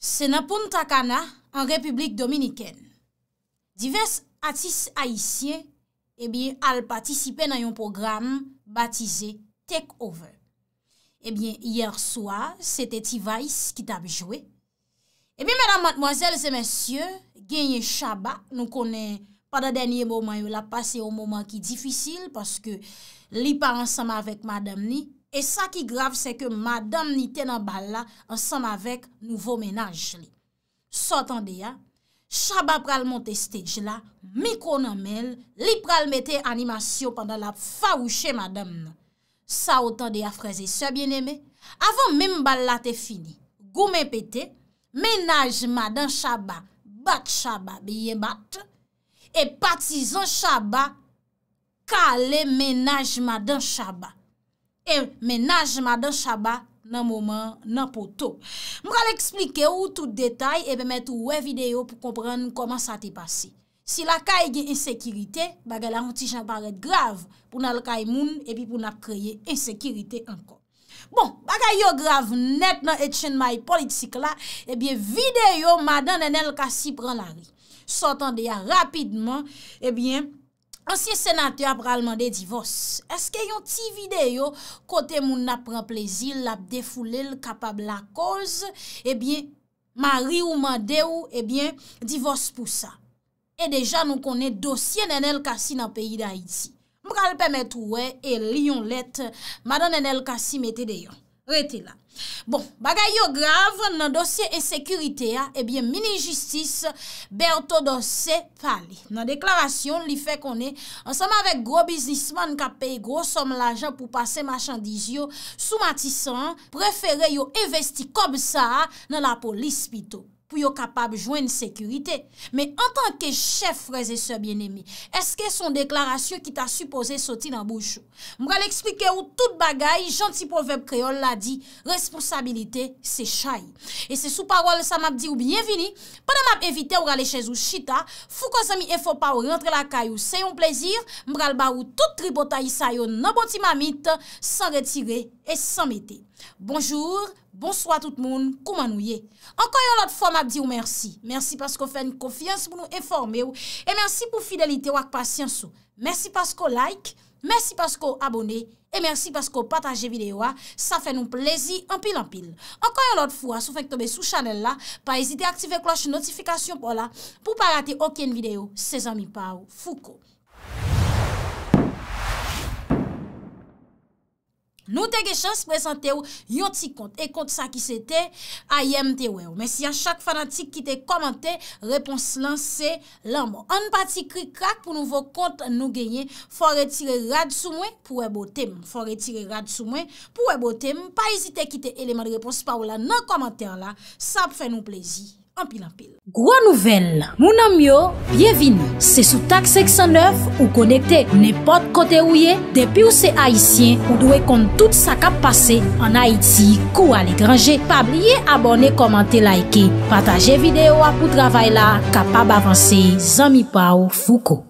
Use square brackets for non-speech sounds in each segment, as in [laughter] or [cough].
Senapoun Takana an Republik Dominiken. Divers atis haisyen eh al patisipe nan yon program batize Takeover. Ebyen, eh yerswa, sete Ti Vais ki tabi eh jwe. Ebyen, mèdam matmoazel se mèsyen, genye Shaba, nou konen pa da denye mouman yo la pase yo mouman ki difisil paske li pa ansama avèk madame ni. E sa ki grav se ke madame nite nan balla ansanm avek nouvo menaj li. Sa otan de ya, shaba pral monte stedj la, mikronan mel, li pral mete animasyon pandan la fawouche madame nou. Sa otan de ya freze, se bieneme, avon men balla te fini. Gou men pete, menaj madame shaba, bat shaba biye bat, e patizan shaba, kale menaj madame shaba. E menajman dan shaba nan mouman nan poto. Mwen kal eksplike ou tout detay e bemet ou we videyo pou komprenn koman sa te pase. Si la ka e gen insekirite, baga la honti jan paret grav pou nan laka e moun e pi pou nan kreye insekirite ankon. Bon, baka yo grav net nan etchen may politik la, e biye videyo madan nen elka si pran la ri. Sotan de ya rapidman, e biye, Ansiye senate ap ral mande divos, eske yon ti videyo kote moun ap pran plezil, ap defoulil kapab la koz, ebyen mari ou mande ou, ebyen divos pou sa. E deja nou konen dosye nenel kasi nan peyi da iti. Mbral pemet ouwe, e liyon let, madan nenel kasi meti deyon. Retela. Bon, bagay yo grave nan dosye e sekurite a, ebyen eh mini-justis ber to dosye pali. Nan deklarasyon li fe konen ansanman vek gro biznisman ka pey gro som l ajan pou pase machandiz yo sou matisan, prefere yo investi kob sa nan la polis pito. pou yo kapab jwen n sekurite. Me entan ke chef reze se bien emi, eske son deklarasyon ki ta supose soti nan bouchou. Mral eksplike ou tout bagay, janti poveb kreol la di, responsabilite se chay. E se sou parol sa map di ou bienvini, padan map evite ou rale chez ou chita, fou ko zami e fo pa ou rentre la kay ou se yon plezir, mral ba ou tout ribota yisayon naboti mamit, san retire et san mette. Bonjour, bonsoit tout moun, koumanouye. Anko yon lot fwa mab di ou mersi. Mersi pasko fèn kofiyans pou nou eforme ou. E mersi pou fidelite ou ak pasyans ou. Mersi pasko like, mersi pasko abone. E mersi pasko pataje videyo a. Sa fè nou plezi anpil anpil. Anko yon lot fwa sou fèk tobe sou chanel la. Pa ezite aktive kloche notifikasyon pou la. Pou pa rate okyen videyo, se zami pa ou fuko. Nou te ge chans prezante ou yon ti kont e kont sa ki se te ayem te we ou. Men si an chak fanatik ki te komante, repons lan se lan mo. An pati kri krak pou nou vo kont nou genye. Fon retire rad sou mwen pou e botem. Fon retire rad sou mwen pou e botem. Pa ezite ki te eleman repons pa ou la nan komante an la. Samp fè nou plezi. Gwa nouvel, mounan myo, byevini, se sou tak 609 ou konekte nepot kote ouye, depi ou se Haitien ou dwe kont tout sa kap pase an Haiti kou al ekranje. Pabliye abone komante laike, pataje videyo apou travay la kapab avanse Zami Pau Fouko.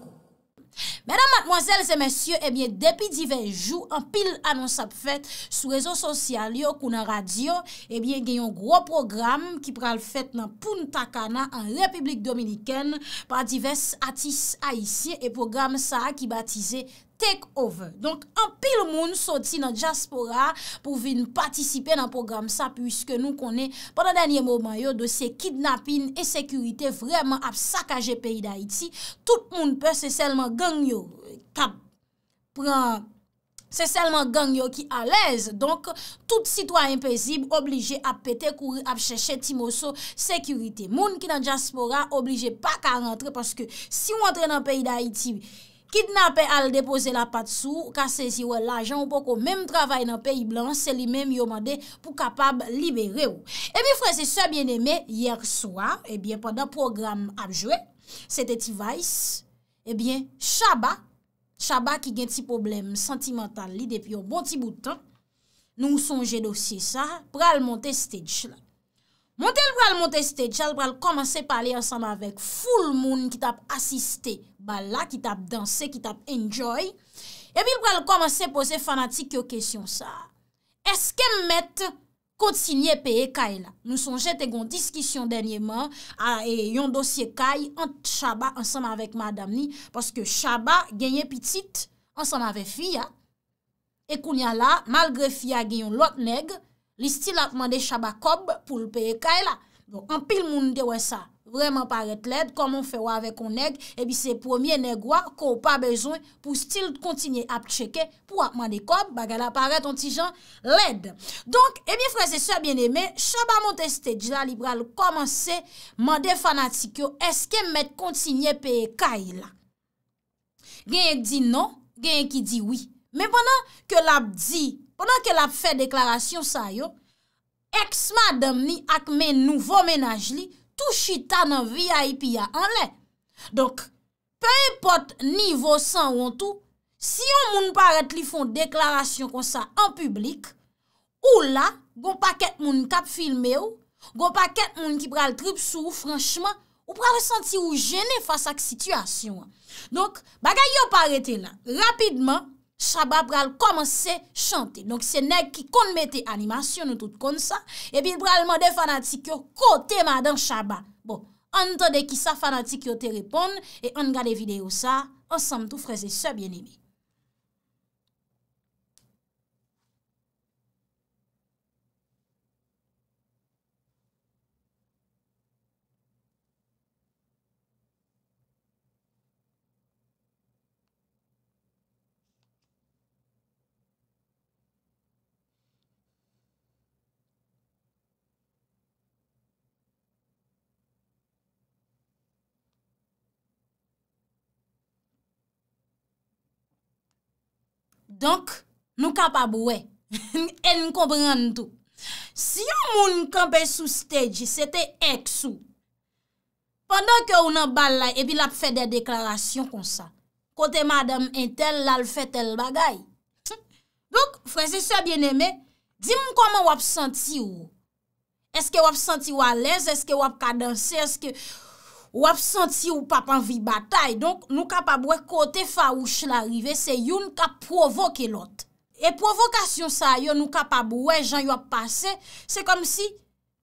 Mè nan matmoazèl zè mèsyè, ebyen eh depi divè jou, an pil anons ap fèt sou rezo sosyal yo kou nan radyo, ebyen eh gen yon gro program ki pral fèt nan Punta Cana an Republik Dominikèn pa divers atis aisyè e program sa ki batize Tampere. takeover. Donk, an pil moun soti nan Jaspora pou vin patisipe nan program sa pwiske nou konen padan danyen moun mayon de se kidnapin e sekurite vreman ap sakaje peyi da iti. Tout moun pe, se selman gangyo kab, pran, se selman gangyo ki alez. Donk, tout sitwa impesib oblije ap pete kouri ap cheshe ti moso sekurite. Moun ki nan Jaspora oblije pa ka rentre paske si moun entre nan peyi da iti Kit na pe al depose la pat sou, ka sezi ou el lajan ou pok ou menm travay nan peyi blan, se li menm yo mande pou kapab libere ou. E mi frese se bieneme, yer swa, ebyen, eh pandan program apjwe, se te ti vayse, ebyen, eh shaba, shaba ki gen ti problem sentimental li depi yo bon ti boutan, nou sonje dosye sa, pral monte stage la. Montel pral monteste chal pral komanse pale ansan avèk. Foul moun ki tap asiste bala, ki tap danse, ki tap enjoy. Epi pral komanse pose fanatik yo kesyon sa. Eske mmet kontinye pe e kay la? Nou son jete gon diskisyon denyeman a e, yon dosye kay ant Chaba ansan avèk madam ni. Paske Chaba genye pitit ansan avè fiya. E kounya la malgre fiya genyon lot negre. li stil akman de chaba kob pou l'peye kay la. Bon, an pil moun dewe sa, vreman paret led, koman fe wave kon neg, ebi se pwomye neg wak, kou pa bezon pou stil kontinye ap cheke, pou akman de kob, baga la paret ontijan led. Donk, ebi frese se bieneme, chaba mwote stedj la libra lw koman se, mande fanatik yo, eske mwete kontinye peye kay la. Genye di non, genye ki di oui. Men bonan ke lab di, konan ke la fè deklarasyon sa yo, eks madam ni ak men nouvo menaj li, tou chita nan VIP ya anè. Donk, pey pot nivou san wontou, si yon moun paret li foun deklarasyon kon sa an publik, ou la, goun pa ket moun kap filme ou, goun pa ket moun ki pral trip sou, franchman, ou pral senti ou jene fasa ak situasyon. Donk, bagay yo parete la, rapidman, Chaba pral komanse chante. Donk se nek ki konmete animasyon ou tout kon sa, epi pral man de fanatik yo kote man dan Chaba. Bon, an ton de ki sa fanatik yo te repon, e an gade videyo sa, ansanm tou freze se bien e mi. Donk, nou kapab wè. [laughs] El nou komprenn tout. Si yon moun nou kampe sou stèdji, se te ek sou. Pendan ke ou nan balay, epi la pou fè de deklarasyon kon sa. Kote madam intel, la l fè tel bagay. [laughs] Donk, frezi sou a bien emè, di moun koman wap senti ou. Eske wap senti ou alèz, eske wap kadansè, eske... wap santi ou papan vi batay, donk nou kapabwe kote fa ouche la rive, se youn kap provoke lot. E provokasyon sa yo nou kapabwe, jan yop pase, se kom si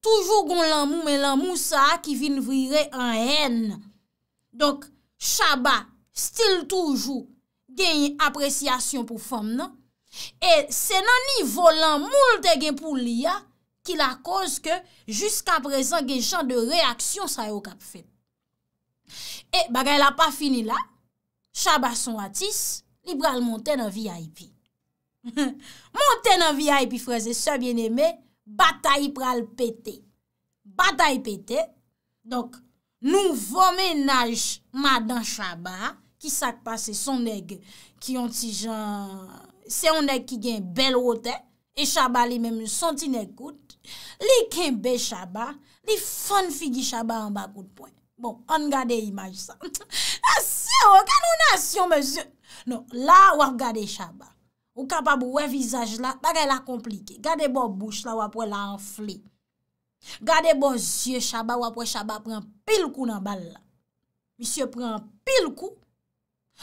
toujou goun lan mou, men lan mou sa a ki vin vire an en. Donk shaba, stil toujou, gen apresyasyon pou fom nan, e se nan ni volan mou lte gen pou liya, ki la koz ke, jiska prezan gen jan de reaksyon sa yo kap fete. E bagay la pa fini la, Shaba son atis, li pral monte nan VIP. [laughs] Monte nan VIP freze, sebyen eme, batay pral pete. Batay pete, nou vomenaj madan Shaba, ki sak pase son neg, ki yon ti jan, se yon neg ki gen bel wote, e Shaba li menm son ti nekout, li kenbe Shaba, li fon figi Shaba an bakout pwenye. Bon, an gade imaj sa. Asyon, gen nou nasyon, mè sè. Non, la wap gade chaba. Ou kapab wè vizaj la, bakè la komplike. Gade bon bouch la, wap wè la anfle. Gade bon zye chaba, wap wè chaba pren pil kou nan bal la. Mè sè pren pil kou.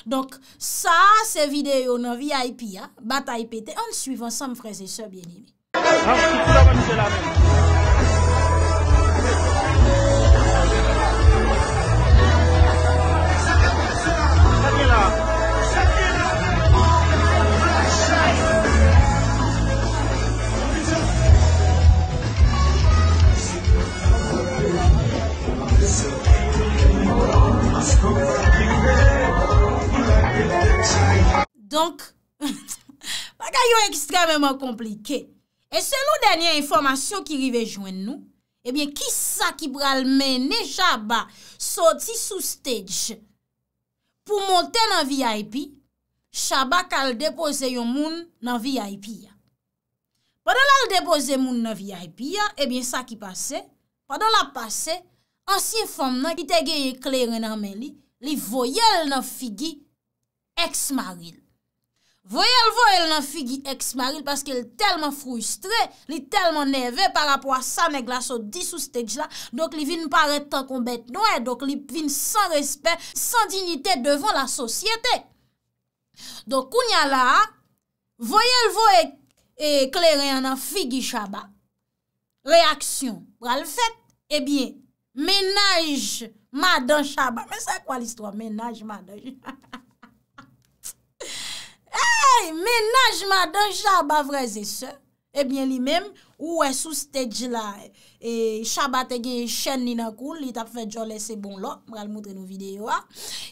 Donk, sa, se videyo nan VIP, ha. Batay pete, an suivan, sa m freze sè bjeni. Donk, paka [laughs] yo ekstrememan komplike. E se nou denye informasyon ki rive jwen nou, ebyen eh ki sa ki pral mene chaba soti sou stage pou monte nan VIP, chaba kal depoze yon moun nan VIP ya. Padola depoze moun nan VIP ya, ebyen eh sa ki pase, padola pase, ansye fom nan, ki tege yekleren nan men li, li voyel nan figi, eksmaril. Voyel voyel nan figi eksmaril, paske li telman frustre, li telman neve, par apwa sa, mek la so dis ou stedj la, dok li vin pare tan konbet nou, et dok li vin san respet, san dignite devon la sosyete. Dok kounya la, voyel voye, ekleren nan figi shaba. Reaksyon, pral fèt, ebyen, eh Menaj madan shaba. Men sa kwa listwa? Menaj madan shaba. Menaj madan shaba vreze se. Ebyen li men, ou e sou stedj la. Shaba tege chen ninakou. Li tap fè diolè se bon lo. Mwal mwotre nou videyo a.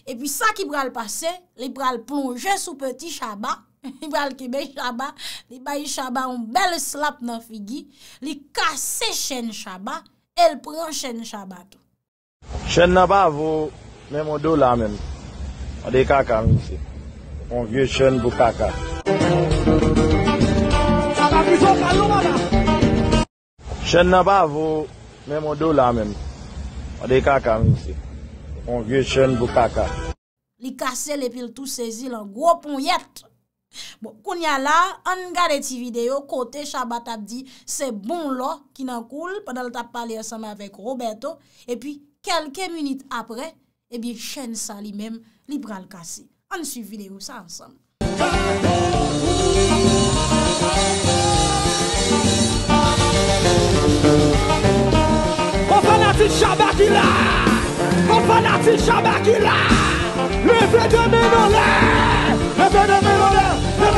Epyi sa ki mwal pase, li mwal plonge sou peti shaba. Li mwal kebe shaba. Li bayi shaba ou bel slap nan figi. Li kase chen shaba. El pre yon chen chabato. Chen nabavou, mè mou dou la mèm. A dey kaka mwen se. On vie chen bou kaka. Chen nabavou, mè mou dou la mèm. A dey kaka mwen se. On vie chen bou kaka. Li kase le pil tou se zil an gwo pou yetre. Bon, konya la, an gade ti video Kote Shabat ap di se bon lo Ki nan koul, padal ta pali asama Avèk Roberto, epi Kelke minute apre, epi Shen sa li mèm, li pral kasi An suivi le ou sa ansam O fanatit Shabat ila O fanatit Shabat ila Le vè de mè non lè Le vè de mè non lè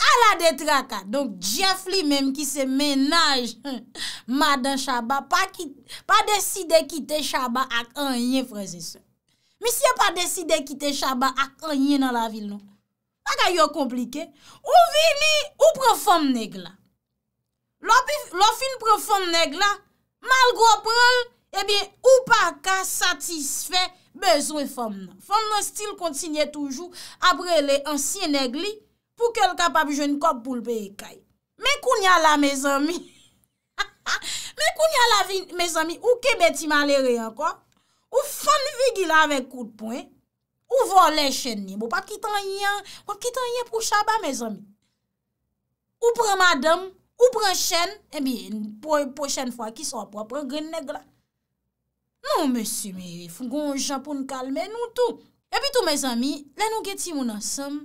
Alade [laughs] traka, donk jef li menm ki se menaj Madan Chabat pa deside kite Chabat ak anye freze se Misye pa deside kite Chabat ak anye nan la vil nou Paka yo komplike Ou vini ou profonm negla Lofin profonm negla Malgo prel, eh ou paka satisfe Bezoun fòm nan, fòm nan stil kontinye toujou a brele ansyen negli pou ke l kapab jwen kòp boulbe [laughs] e kay. Mè koun ya la, mè zanmi, mè koun ya la, mè zanmi, ou kebeti malere anko, ou fòm vi gila avè koutpon, ou volè chen ni, bon, ou pa kitan yè, pa kitan yè pou chaba, mè zanmi. Ou prè madame, ou prè chen, e mi, pochèn fwa ki sou apropre, gen negla. Non mè si mè, foun goun japon kalmè nou tou. E pi tou mè zami, lè nou geti moun ansam.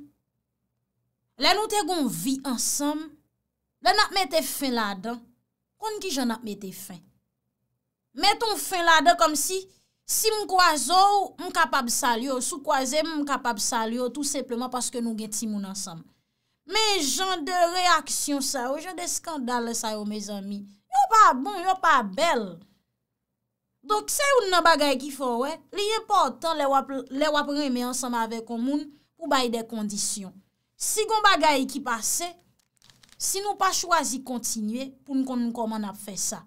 Lè nou te goun vi ansam. Lè nat mè te fen ladan. Kon ki jan nat mè te fen. Meton fen ladan kom si, si mou kwa zo, mou kapab sal yo. Sou kwa ze, mou kapab sal yo. Tout sepleman paske nou geti moun ansam. Mè jan de reaksyon sa yo, jan de skandal sa yo mè zami. Yo pa bon, yo pa bel. Donk se yon nan bagay ki fowe, liye pa otan le wap reme ansama ave kou moun pou baye de kondisyon. Si kon bagay ki pase, si nou pa chwazi kontinye pou nou kon nou koman ap fe sa.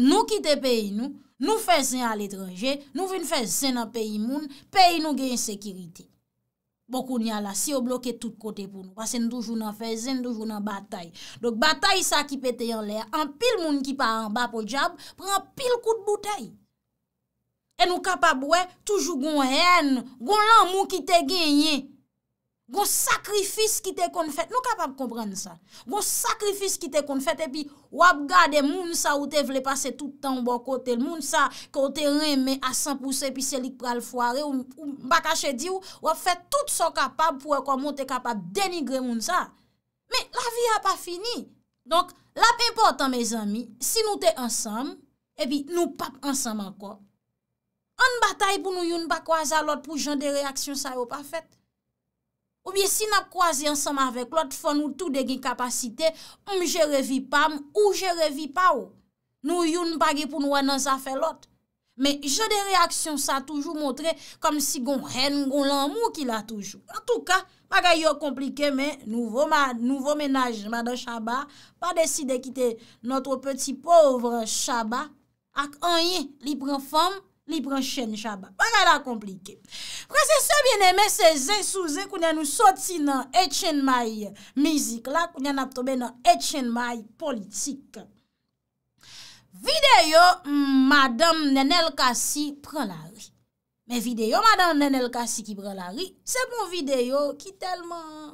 Nou kite peyi nou, nou fe zin al etranje, nou vin fe zin ap peyi moun, peyi nou gen sekirite. Bokoun ya la, si yo bloke tout kote pou nou. Basen doujou nan fez, zen doujou nan batay. Dok batay sa ki pete yon le, an pil moun ki pa an ba po jab, pran pil kout boutay. E nou kapabwe, toujou goun hen, goun lan moun ki te genye. Gon sakrifis ki te kon fèt, nou kapap komprenne sa. Gon sakrifis ki te kon fèt epi wap gade moun sa ou te vle pase toutan bo kote. Moun sa kote reme a 100 pousse epi selik pral foare ou bakache di ou wap fèt tout son kapap pou wakon e moun te kapap denigre moun sa. Me la vi ha pa fini. Donk la pe importan me zami, si nou te ansam, epi nou pap ansam anko. An batay pou nou yon bakwa za lot pou jan de reaksyon sa yo pa fèt. Ou biye si na kwa zi ansam avek lot, fon nou tou de gen kapasite, oum jerevi pam, ou jerevi pa ou. Nou yon bagi pou nou anan zafel lot. Me, jode reaksyon sa toujou montre, kom si gon hen, gon lan mou ki la toujou. En tou ka, baga yo komplike, me, nouvo menaj, mada chaba, pa deside kite noto peti povre chaba, ak anye, lipran fom, Li pran chen chaba, bon, pa gada komplike. Prase se bien eme se zè sou zè kounen nou soti nan etchen may mizik la, kounen ap tobe nan etchen may politik. Videyo, madame Nenel Kassi pran la ri. Me videyo, madame Nenel Kassi ki pran la ri, se bon videyo ki telman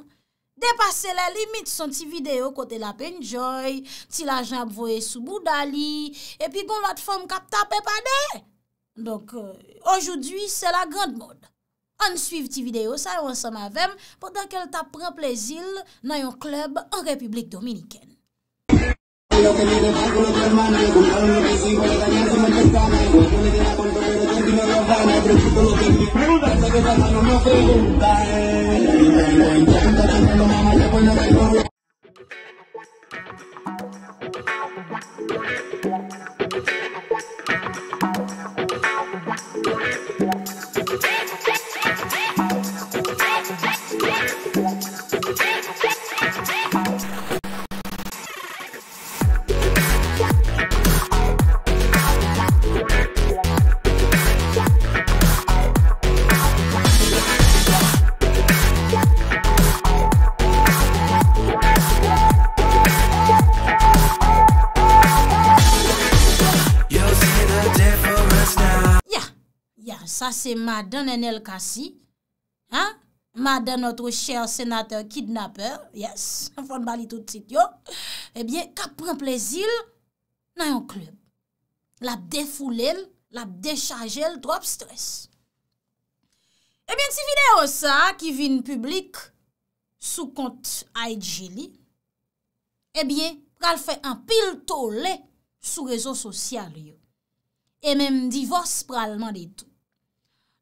depase le limit son ti videyo kote la penjoy, ti la jamb voye sou boudali, epi bon lot fòm kap tap epadey. Donk, euh, anjou dwi se la grand mod. An suiv ti video sa yon seman vem, podan ke l tap pran plezil nan yon klub an Republik Dominiken. madan en el kasi, madan notre chèr sènatèr kidnapèr, yes, an fon bali tout sit yo, ebyen, eh kap prèm plèzil nan yon klub. Lab defoulèm, lab déchagèl drop stress. Ebyen, eh si videyo sa, ki vin publik sou kont Aijili, ebyen, eh pral fè an pil tolè sou rezo sosyal yo. E mèm divòs pralman ditou.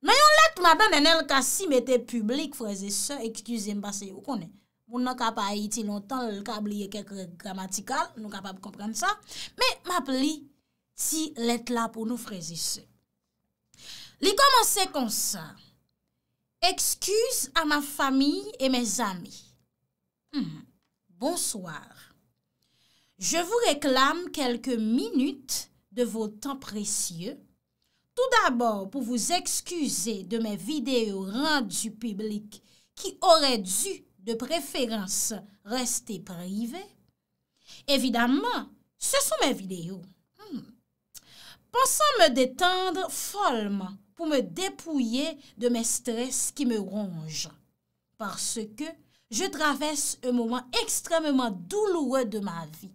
Mwen yon let mwen apen nen el ka si mette publik freze se, ekskuze m basen yon konen. Mwen nan kapay iti lontan, el ka bliye kek gramatikal, nou kapap kompren sa, men map li ti let la pou nou freze se. Li komanse kon sa, ekskuze a man famiye e men zami. Hmm. Bonswar, je vou reklam kelke minut de vo tan precieu tout d'abord pour vous excuser de mes vidéos rendues publiques qui auraient dû de préférence rester privées. Évidemment, ce sont mes vidéos. Hmm. Pensant me détendre follement pour me dépouiller de mes stress qui me rongent. Parce que je traverse un moment extrêmement douloureux de ma vie.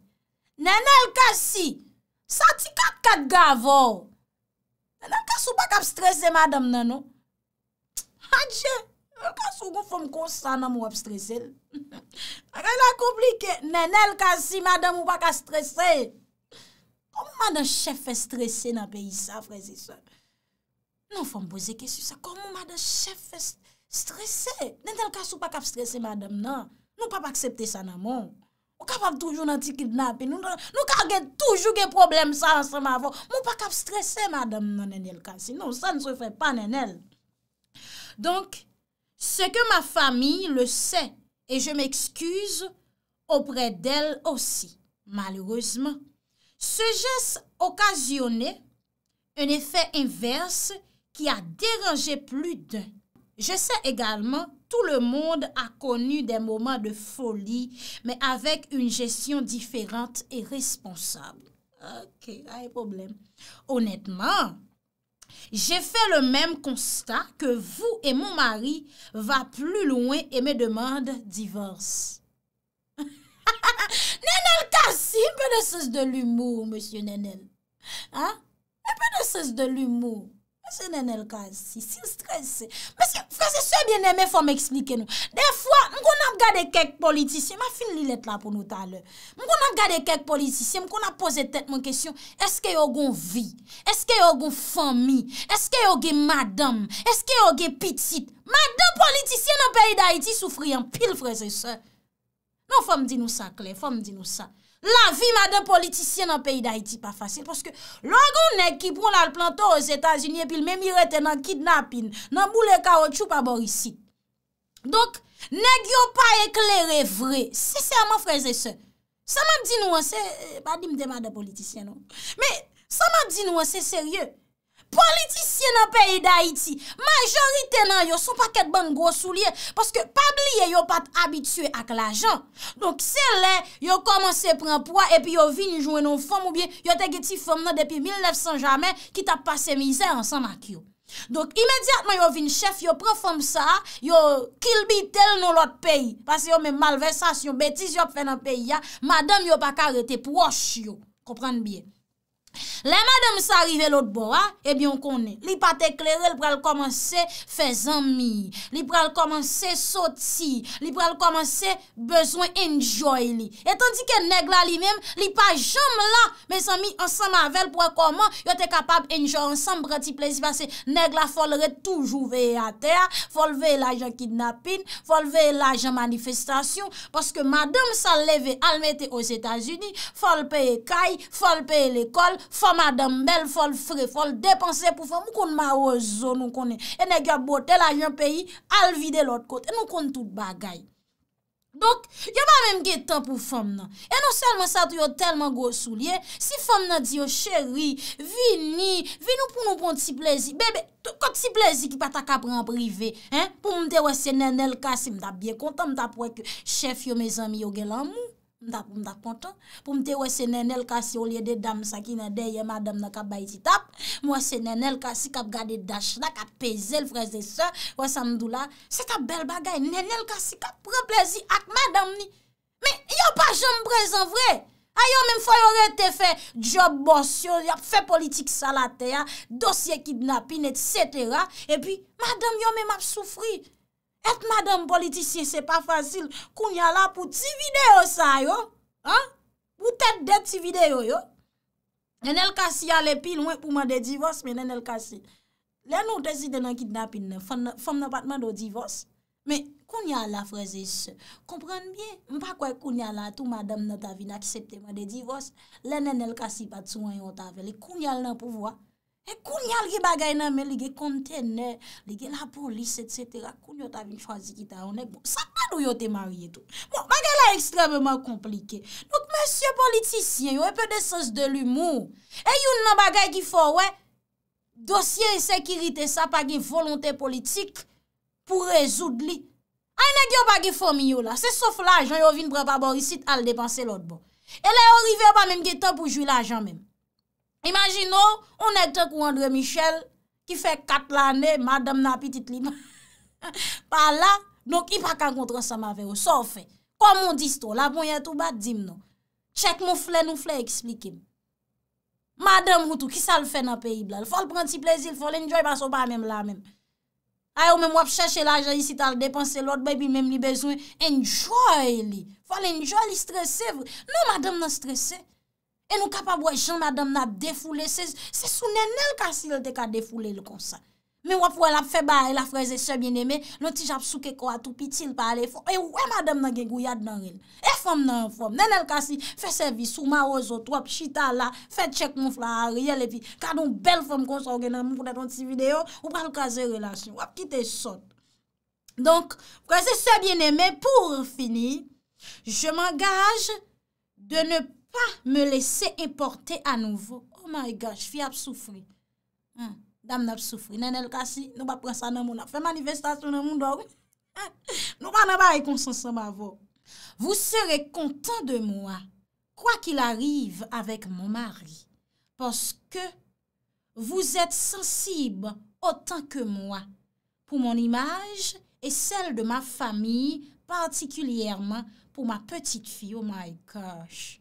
Nenel Kassi, sati 4-4 Nan el kase ou pa kap strese madam nan nou? Hadje, nan el kase ou pou fom kon sa nan mou ap strese? Rela komplike, nan el kase si madam ou pa kap strese? Kom mou mwen de chefe strese nan pe yisa, frezi sa? Non fom boze kesu sa, kom mou mwen de chefe strese? Nan el kase ou pa kap strese madam nan? Non pa pa aksepte sa nan mou? Ou kap ap toujou nan ti kidnape, nou kar gen toujou gen problem sa an seman avon. Mou pa kap stresse madame nan en el kansi, nou sa nou se fè pa nan en el. Donk, se ke ma fami le se, e je m'ekskuse opre del osi. Malreusement, se jes okasyone, un efè inverse ki a deranje plu den. Je se egalman, tout le monde a connu des moments de folie, mais avec une gestion différente et responsable. Ok, pas de problème. Honnêtement, j'ai fait le même constat que vous et mon mari va plus loin et me demande divorce. [laughs] Nenel Kassi, peu de sens de l'humour, monsieur Nenel. Hein? Un peu de sens de l'humour. Mwen se nen el ka si, si ou stresse. Mwen se, mwen se, se bien eme fòm eksplike nou. De fwa, mwen kon ap gade kek politisyen, ma fin li let la pou nou talè. Mwen kon ap gade kek politisyen, mwen kon ap pose tèt mwen kesyon, eske yon gon vi, eske yon gon fami, eske yon gen madame, eske yon gen pitit. Madame politisyen an peyi da iti soufri an pil, mwen se se. Non fòm di nou sa kle, fòm di nou sa. La vi ma de politisyen an peyi d'Haïti pa fasyl. Poske logon nek ki prou lal plantou ouz Etasunye pil, memi rete nan kidnapin, nan boule ka ou tchou pa bor isi. Donk, nek yo pa eklerè vre. Sese a man freze se. Sa ma di nou an se, eh, pa dim de non. ma de politisyen ou. Me, sa ma di nou an se serye. politisyen nan peyi da iti, majorite nan yo sou pa ket ban gwo sou liye, paske pa bliye yo pat abitue ak la jan. Donk se le, yo komanse pren pwa, epi yo vin jouen nou fom ou bie, yo te geti fom nan depi 1900 jamen, ki tap pase mizè ansan ak yo. Donk imediatman yo vin chef, yo pren fom sa, yo kilbi tel nou lot peyi, paske yo men malve sas, yo betis yo pfen nan peyi ya, madame yo pa karete pwosh yo. Kopran biye. Le madame sa rive lout bo a, ebyon eh konen. Li pa te klere, li pral komanse fe zanmi. Li pral komanse soti. Li pral komanse bezwen enjoy li. Etan di ke negla li mem, li pa jom la, me zanmi ansan mavel pran koman yo te kapab enjoy ansan brati plezi pase negla folre toujou veye a teya, folveye laje kinapin, folveye laje manifestasyon, poske madame sa leve almete os Etasuni, folpeye kay, folpeye le kol, Fom adan, bel fol, fre fol, depanse pou fom, mou kon ma ozo nou konen. E negya bot, el a yon peyi, al vide l otkot, e nou kon tout bagay. Dok, yon pa menm gen tan pou fom nan. E nou selman sa tou yo telman gosou liye, si fom nan di yo, cheri, vini, vini pou nou pon ti plezi. Bebe, kon ti plezi ki pa ta kapran prive, hein, pou mde wese nen el kase mda bie, kontan mda pou ek chef yo me zami yo gelan mou. Mta pou mta konton, pou mte wese nenel kasi ou liye de dam sa ki nan deye madam nan kap bayi ti tap, mwese nenel kasi kap gade dash la, kap peze l freze se, wese amdou la, se ta bel bagay, nenel kasi kap pre plezi ak madam ni. Me, yo pa jom prezen vre, a yo men fwa yo rete fe job, borsyon, fe politik salate ya, dosye kidnapin et cetera, e pi madam yo men ap soufri. Et madame politisye se pa fasil, kounyala pou ti videyo sa yo, an, pou tet det ti videyo yo. Nen el kasi ale pil, wè pou mande divos, men nen el kasi. Len ou te zide nan kidnapin, fon nan patman do divos, men kounyala freze se. Kompren bien, mpa kwe kounyala tou madame notavi na aksepte mande divos, len nen el kasi pati sou an yon taveli, kounyala nan pou vwa. E kou nyal ge bagay nan men, lege kontene, lege la polis, et cetera, kou nyo ta vin fazi kita, ane bon. Sa nan nou yo te marye tout. Bon, bagay la ekstremement komplike. Nouk monsye politisyen, yo epe de sos de l'humour. E yon nan bagay ki fò, wè, dosye e sekirite sa pagin volontè politik pou rezoud li. A yon e gyo bagay fò mi yo la, se sof la ajan yo vin bre pa borisit al depanse l'ot bon. E lè yo rive yo pa menm ge ten pou jwi la ajan menm. Imagin nou, ou nèk te kou Andre Michel, ki fe kat l'anè, madèm nan apetit li. [laughs] Par non, la, nou ki pa kan kontre sa ma veyo, sa ou fe. Kom moun dis to, non. la moun yè tou bat, dim nou. Chek moun fle, moun fle, eksplikim. Madèm moutou, ki sa l'fe nan peyi blal? Fòl pren ti plezil, fòl enjoy, baso pa anèm la men. Ayo mè mwap chèche la jayi, si ta l'depanse l'ot, baby mèm li bezwen, enjoy li. Fòl enjoy li, stresse vre. Nou madèm nan stresse. E nou kapab wè jan madam nan defoule, se sou nenel kasi lè te ka defoule lè konsa. Men wè wè pou wè la feba, e la freze se bienemè, lè ti jap souke kwa, tou pitil pa ale, e wè madam nan gen gwe yad nan rin. E fom nan fom, nenel kasi, fe servis, sou ma ozot, wè chita la, fe tchek moun fla, a ryele pi, ka nou bel fom konsa, wè nan moun fote ton ti video, wè pral kaze relasyon, wè pite sot. Donk, freze se bienemè, pou fini, je man gaje, me laisser importer à nouveau. Oh my gosh, fille souffri. Hmm, dame n'a nous pas mon manifestation dans mon oh hein? pas Vous serez content de moi, quoi qu'il arrive avec mon mari, parce que vous êtes sensible autant que moi pour mon image et celle de ma famille, particulièrement pour ma petite fille. Oh my gosh.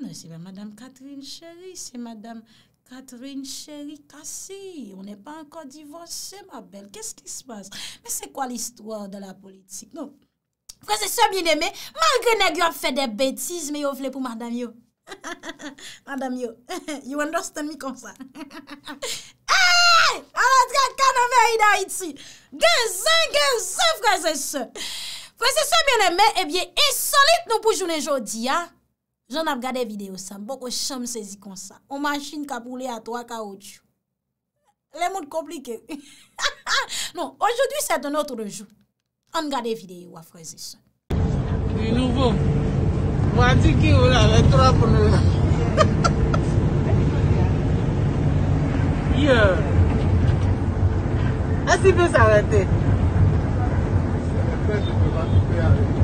Non, se mè Madame Catherine Cherie, se Madame Catherine Cherie Cassie. On nè pa ankon divose, se mè belle. Kè s'ki s'pase? Mè se kwa l'histoire de la politik? Non. Fransese, mè mè, malgré nè gyo ap fè de bètise, mè yo flè pou madame yo. [laughs] Madame yo, [laughs] you understand mi kon sa. Hey! A l'antre a kaname aida iti. Gèzè, gèzè, fransese. Fransese, mè mè, ebyè, e solit nou pou jounen jodi, ha? Joun ap gade videyo sa, bok ou chanm sezi kon sa. Ou manjine ka poule a to a ka odjo. Le moun komplike. [laughs] Non, ojoudu se te not rejou. An gade videyo a freze son. Di nouvo, mwa di ki ou la, le tra pou nou la. Ye. Asi pe sa vete. Asi pe sa vete.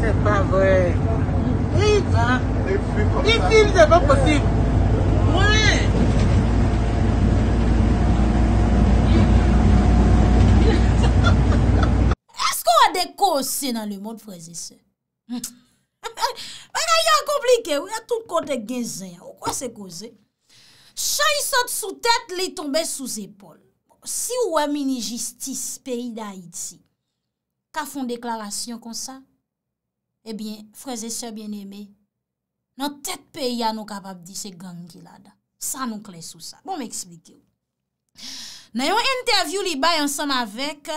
C'est pas vrai. Il est plus comme ça. Il est plus de pas possible. Ouais. Est-ce qu'on a des causes dans le monde, frère Zese? Ben, y'a y'a compliqué. Y'a tout contre les gazins. Ou quoi c'est causé? Chant, il saute sous tête, il est tombé sous épaule. Si ou amini justice, pays d'Haïti, k'a font déclaration comme ça? Ebyen, freze se byen eme, nan tet peya nou kapap di se gangi la da. Sa nou kle sou sa. Bon m'eksplike ou. Nayon interview li bay ansan avek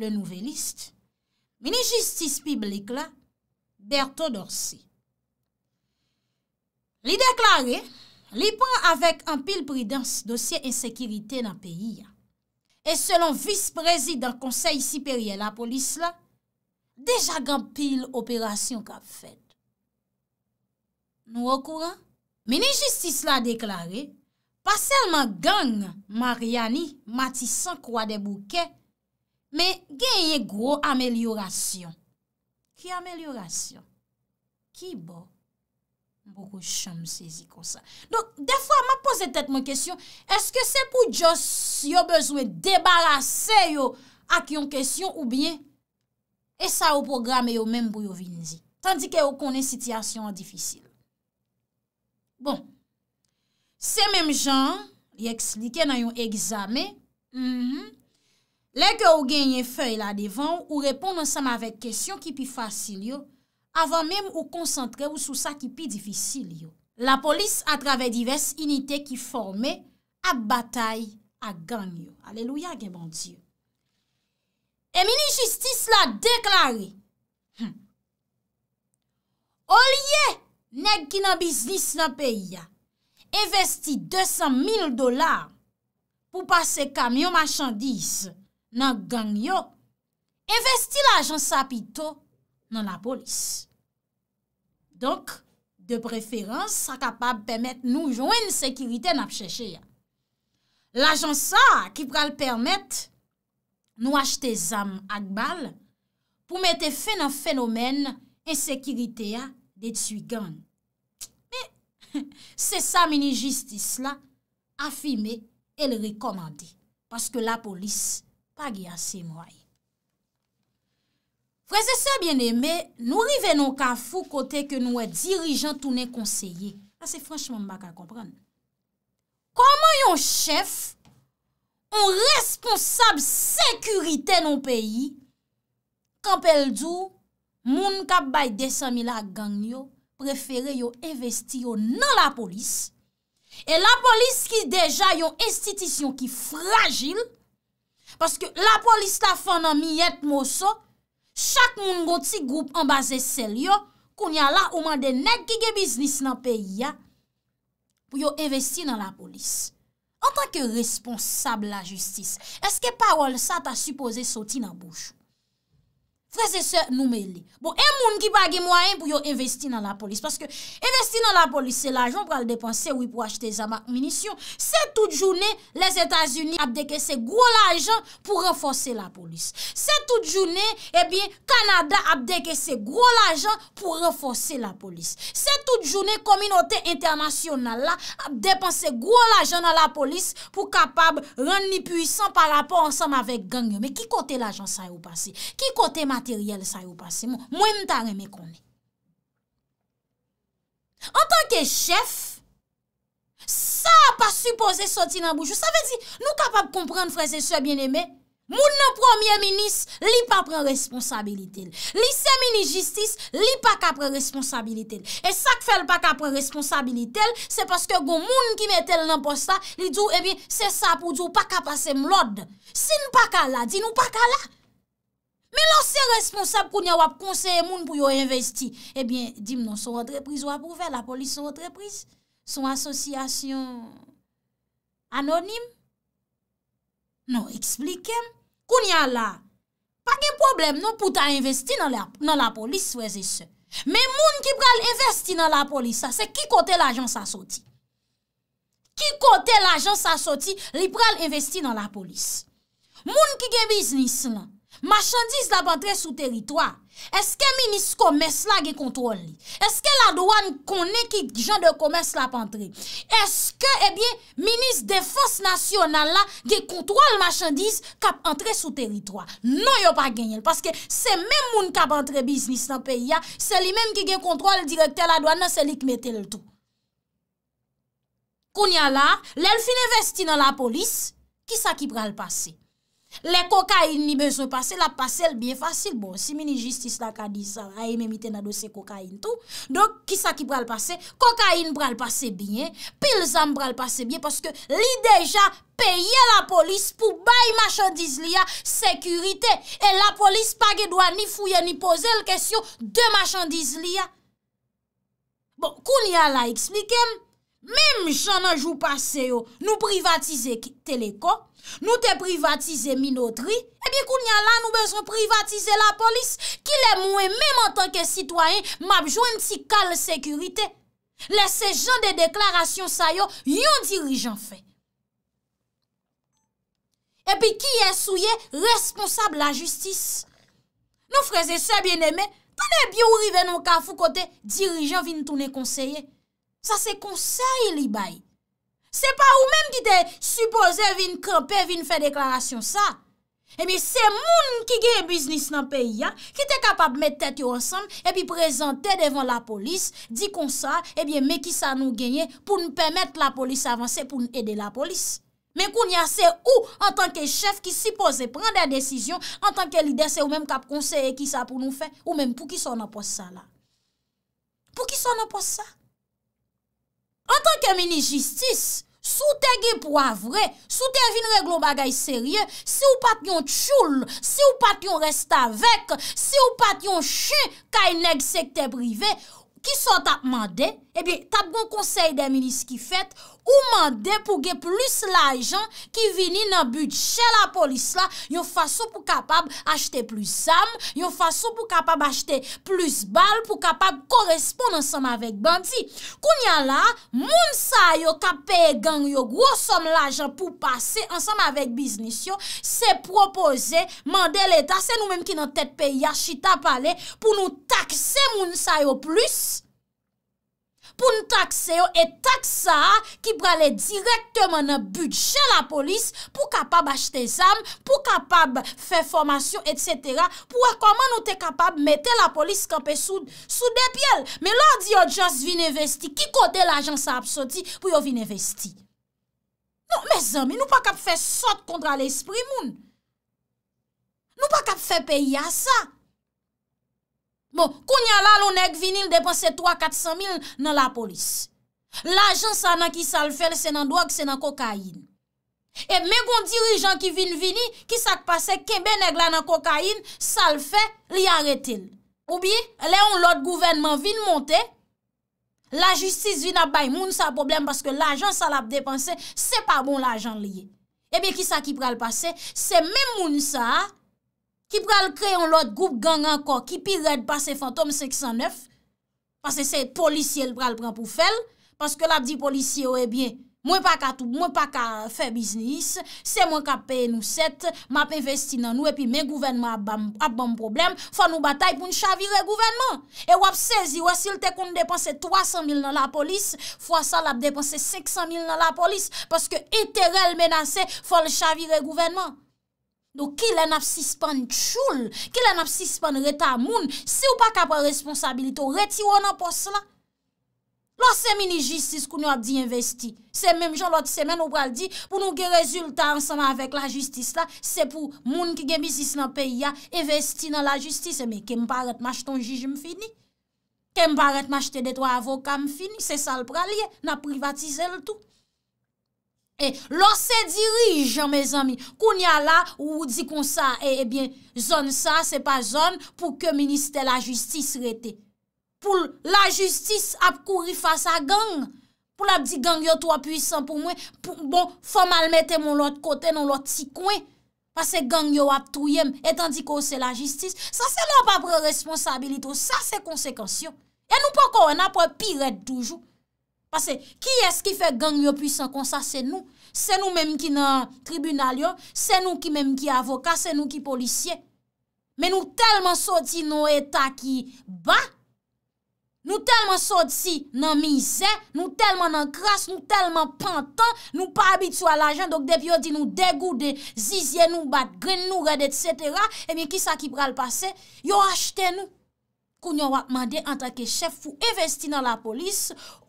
le nouveliste, mini-justis piblik la, Bertaud Orsi. Li deklare, li pan avek an pil pridans dosye ensekirite nan peya. E selon vis prezident konsey siperye la polis la, deja gan pil operasyon ka fèd. Nou wè kouran? Meni justice la deklare, pa selman gang Mariani, mati san kwa de bouke, men gen ye gro amelyorasyon. Ki amelyorasyon? Ki bo? Mou kou chan msezi kon sa. Don, defwa ma pose tèt mwen kèsyon, eske se pou Jos yo bezwe debarase yo ak yon kèsyon ou bien E sa bon. mm-hmm, ou programe yo menm pou yo vinzi. Tandike ou konen sityasyon an difisil. Bon, se menm jan, li ekslike nan yon egzame, leke ou genye fey la devan, ou repon nan seman avek kesyon ki pi fasil yo, avan menm ou konsantre ou sou sa ki pi difisil yo. La polis atrave divers inite ki forme a batay a ganyo. Aleluya gen bon diyo. E mini-justis la deklare, hm. O liye neg ki nan biznis nan peyi, investi 200.000 dolar pou pase kamyon machandis nan gangyo, investi l'ajansa apito nan la polis. Donk, de preferans, sa kapab pemet nou jwen sekirite nan apcheche. L'ajansa ki pral pemet Nou achte zam akbal pou mette fen an fenomen ensekirite ya de tsuigan. Me, se sa mini jistis la, afime el rekomande. Paske la polis pa ge yase mwaye. Freze se bieneme, nou rive non ka fou kote ke nou e dirijan tou ne konseye. Sa se franchman mba ka komprende. Koman yon chef... ou responsab sekurite nou peyi, kapel djou, moun kap bay 200 mila gang yo, prefere yo investi yo nan la polis, e la polis ki deja yo institisyon ki fragil, paske la polis la fan nan miyet moso, chak moun goti group anbaze sel yo, koun ya la ouman de nek ki ge biznis nan peyi ya, pou yo investi nan la polis. En tanke responsable la justis, eske parol sa ta supose soti nan bouchou? freze se noume li. Bon, e moun ki bagi mwaen pou yo investi nan la polis. Parce que investi nan la polis, se l'ajon pou al depanse, oui, pou achete zamak munisyon. Se tout jounè, les Etats-Unis ap deke se gwo l'ajon pou renforse la polis. Se tout jounè, e eh bie, Kanada ap deke se gwo l'ajon pou renforse la polis. Se tout jounè, kominote internasyonal la ap depanse se gwo l'ajon nan la polis pou kapab renni puisan par rapport ansanm avek gangyo. Me ki kote l'ajon sa yo pase? Ki kote ma materyel sa yo pase moun. Mwen mta reme konen. En tanke chef, sa pa suppose soti nan boujou. Sa vezi nou kapap kompren freze se bieneme, moun nan premier minis, li pa pren responsabilite. Li se mini jistis, li pa pren responsabilite. E sak fel pa pren responsabilite, se paske goun moun ki metel nan posta, li djou, ebi, eh se sa pou djou pa kapase mlod. Se nou pa kalad, di nou pa kalad. Me lò se responsab koun ya wap konseye moun pou yo eh non, non, non, investi. Ebyen, dim nou son wot repris wap pou ve? La polis son wot repris? Son asosyasyon anonim? Nou, eksplikem? Koun ya la. Pa gen problem nou pou ta investi nan la polis, wè zè se. Me moun ki pral investi nan la polis, sa se ki kote l'ajans sa soti. Ki kote l'ajans sa soti, li pral investi nan la polis. Moun ki gen biznis, nan. Machandise la pa entre sou teritwa Eske minis komes la ge kontrol li Eske la douan kone ki jan de komes la pa entre Eske e eh bie Minis de fos nasyonal la Ge kontrol machandise Kap entre sou teritwa Non yo pa genyel Paske se men moun kap entre biznis nan peya Se li men ki ge kontrol direkte la douan Nan se li k metel tou Koun ya la Lel fin investi nan la polis Ki sa ki pral pase Le kokain ni bezo pase, la pase l biye fasil. Bon, si mini jistis la ka di sa, haye men mi tena do se kokain tou. Don, ki sa ki pral pase? Kokain pral pase biye, pil zam pral pase biye, paske li deja peye la polis pou bay machandise liya, sekurite, e la polis page dwa ni fuyen ni pose l kesyon de machandise liya. Bon, kou ni ala eksplikem, Mem jan anjou pase yo, nou privatize telekom, nou te privatize minotri, e bin kou nyan lan nou bezon privatize la polis, ki le mouen mem an tanke sitwayen, mapjou en ti kal sekurite. Lese jan de deklarasyon sa yo, yon dirijan fe. E bin ki yon souye responsable la justis. Nou freze se bien eme, pou ne bi ou rive nou kafou kote dirijan vin toune konseye. Sa se konseye li bay. Se pa ou menm ki te supose vin krepe, vin fe deklarasyon sa. Ebi eh se moun ki ge biznis nan peyi ya, ki te kapap met tete yo ansam, ebi prezante devan la polis, di konsa ebi eh me ki sa nou genye pou nou pemet la polis avanse pou nou ede la polis. Men koun ya se ou an tanke chef ki supose prende a desisyon an tanke lider se ou menm kap konseye ki sa pou nou fe ou menm pou ki son apos sa la. Pou ki son apos sa? En tanke menis jistis, sou te ge pou avre, sou te vin reglo bagay serye, se ou pat yon tchoul, se ou pat yon resta vek, se ou pat yon chen kay neg sekte prive, ki sou tap mande, eh tap gon konsey de menis ki fet, ou mande pou ge plus lajan ki vini nan but che la polis la, yo faso pou kapab achete plus sam, yo faso pou kapab achete plus bal, pou kapab koresponde ansam avèk bandi. Kounyan la, moun sa yo ka peye gang yo, grosom lajan pou pase ansam avèk biznis yo, se propose mande l'Etat, se nou menm ki nan tet peye yachita pale, pou nou takse moun sa yo plus, pou nou tak seyo e tak sa ki prale direktman nan but che la polis pou kapab achte zam, pou kapab fe formasyon, et cetera, pou wè koman nou te kapab mette la polis kapè sou depyèl. Mè lò di yo just vine vesti, ki kote l'ajans a apsoti pou yo vine vesti. Non, Mè zami, nou pa kap fe sot kontra l'espri moun. Nou pa kap fe peyi a sa. Bon, kounya la lonek vini l depanse 3-400 mil nan la polis. L ajan sa nan ki sal fèl se nan doak se nan kokain. E mè kon dirijan ki vin vini, ki sak pase kebe neg la nan kokain, sal fè, li aretin. Ou bi, leon lot gouvernement vin monte, la justice vin ap bay moun sa problem paske l ajan sal ap depanse, se pa bon l ajan liye. E bi ki sa ki pral pase, se mè moun sa a, ki pral kre yon lot group gang anko, ki pi red pa se fantom 609, pase se polisye l pral pran pou fel, paske l ap di polisye, ou e bien, mwen pa ka toub, mwen pa ka fe biznis, se mwen ka pe nou set, ma pe vesti nan nou, epi men gouvenman ap bom problem, fa nou batay pou n chavire gouvenman. E wap sezi, wasil te kon depanse 300 mil nan la polis, fwa sa l ap depanse 500 mil nan la polis, paske ite rel menase, fol chavire gouvenman. Do ki lè nap sispan choul, ki lè nap sispan reta moun, se ou pa kapwa responsabilite ou rety wè nan pos la. Lò semeni jistis kou nou ap di investi, se menm jò lòt semen ou pral di, pou nou ge rezultat ansanman avèk la jistis la, se pou moun ki gen bisis nan peya investi nan la jistis. Se menm kem paret mach ton jijim fini, kem paret mach te detwa avokam fini, se sal pralye, nan privatize l'tou. Eh, Lo se dirijan, me zami, koun ya la ou di kon sa, e bien, zon sa, se pa zon, pou ke minister la justis rete. Pou la justis ap kouri fasa gang, pou la di gang yo 3 puisan pou mwen, pou bon, fomal mette moun lot kote non lot si kwen. Pase gang yo ap touyem, etan di kon se la justis, sa se lop ap re responsabilito, sa se konsekansyon. E nou poko, en ap pe piret doujou. Pase, ki es ki fe gang myo pwisan kon sa se nou? Se nou menm ki nan tribunal yo, se nou ki menm ki avoka, se nou ki polisye. Men nou telman soti nou eta ki ba, nou telman soti nan mise, nou telman nan kras, nou telman pantan, nou pa abitou al ajan. Dok dep yo di nou degou de zizye, nou bat grin, nou redet, et cetera, e mi ki sa ki pral pase, yo achte nou. Koun yo wak mande an tak e chef pou investi nan la polis,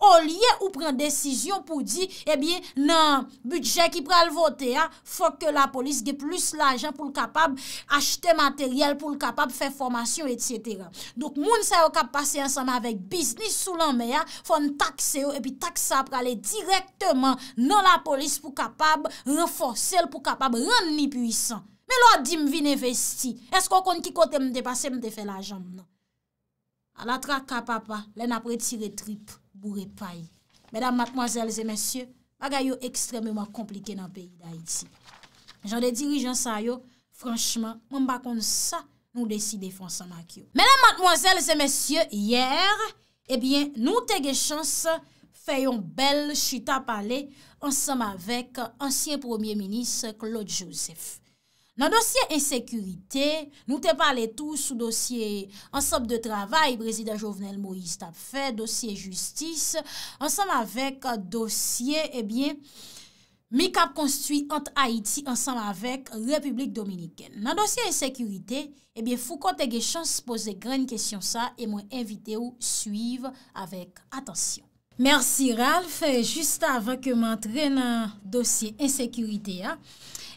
o liye ou pren desisyon pou di, ebye eh nan budget ki pral vote a, ah, fok ke la polis ge plus la ajan pou l kapab achete materyel, pou l kapab fe formasyon, etsetera. Dok moun sa yo kap pase ansama vek bisnis sou lan me ah, a, fon takse yo, epi taksa prale direktman nan la polis pou kapab renforse l, pou kapab renni puisan. Me lo di m vin investi, esko kon ki kote m de pase m de fe la ajan m nan? Alatra kapapa, lè napre tire trip, bourre paye. Mèdam matmoazèl zè mèsyè, magay yo ekstremèman komplike nan peyi d'Haïti. Jande dirijan sa yo, franchman, mwen bakon sa nou desi defonsan mak yo. Mèdam matmoazèl zè mèsyè, yèr, nou tege chans fèyon bel chuta pale ansèm avèk ansyen premier minis Claude Joseph. Nan dosye ensekurite, nou te pale tous sou dosye ansap de travay, Brezida Jovenel Moïse Tapfe, dosye justice, ansam avek dosye, ebyen, mi kap konstuit ant Haiti ansam avek Republik Dominikene. Nan dosye ensekurite, ebyen, fou kote ge chans pose gran kesyon sa, e mwen evite ou suive avek atensyon. Mersi Ralph, e justa avek yo mantre nan dosye ensekurite ya.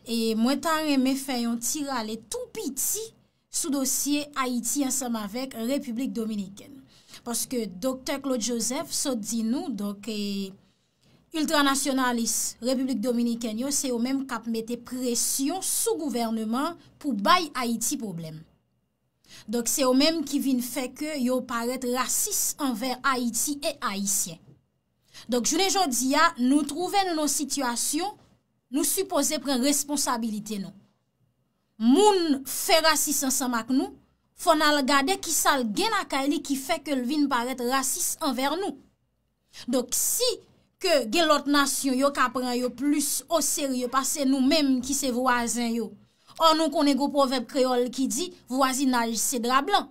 E mwen tan reme fè yon tira le tou piti sou dosye Haiti ansem avek Republik Dominikèn. Paske Dr. Claude Joseph sot di nou, doke ultranasyonalis Republik Dominikèn yo, se yo mèm kap mette presyon sou gouvernement pou baye Haiti problem. Dok se yo mèm ki vin fè ke yo paret rasis anver Haiti e Haitien. Dok jounè jò di ya, nou trouven nou nou situasyon Nou supose pren responsabilite nou. Moun fè rasis ansan mak nou, fon al gade ki sal gen akali ki fè ke lvin paret rasis anver nou. Dok si ke gen lot nasyon yo kapren yo plus oser yo pase nou menm ki se voisin yo, an nou konen go proverb kreol ki di, voisinaj se drablan.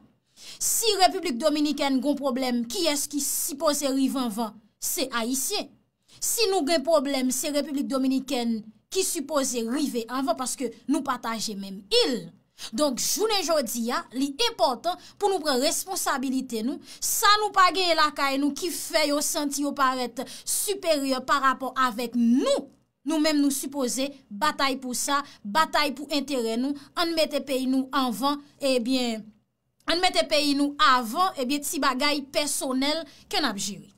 Si Republik Dominikèn gon problem, ki eski si pose rivan van, se aisyen. Si nou gen problem, se Republik Dominikèn ki suppose rive anvan, paske nou pataje menm il. Donk, jounen jodi ya, li importan pou nou pren responsabilite nou, sa nou pa gen laka e nou ki fe yo senti yo parete superior par rapport avek nou, nou menm nou suppose batay pou sa, batay pou entere nou, an mette peyi nou anvan, ebyen, eh an mette peyi nou avan, ebyen, eh ti bagay personel ki an ap jiri.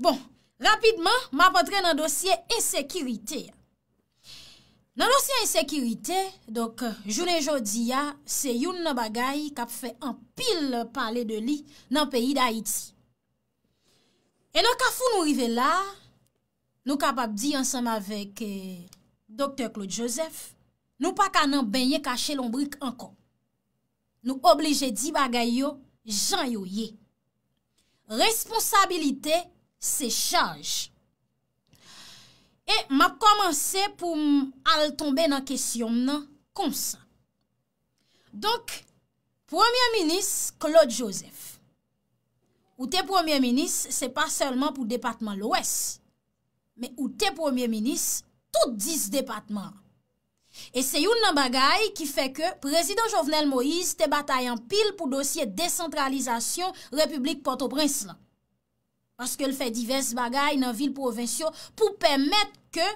Bon, Rapidman, ma apotre nan dosye esekirite. Nan dosye esekirite, jounen jodi ya, se youn nan bagay kap fe anpil pale de li nan peyi da iti. E nan ka foun nou rive la, nou kap ap di ansam avek Dr. Claude Joseph, nou pa kanan benye kache lombrik ankon. Nou oblije di bagay yo, jan yo ye. Responsabilite Se chanj. E ma komanse pou m al tombe nan kesyon nan konsa. Donk, premier-ministre Claude Joseph. Ou te premier-ministre, se pa selman pou departement l'O.S. Me ou te premier-ministre, tout dis departement. E se yon nan bagay ki fe ke prezident Jovenel Moïse te batay an pil pou dosye descentralizasyon Republik Port-au-Prince lan. Paske l fè divers bagay nan vil provensyo pou pèmèt ke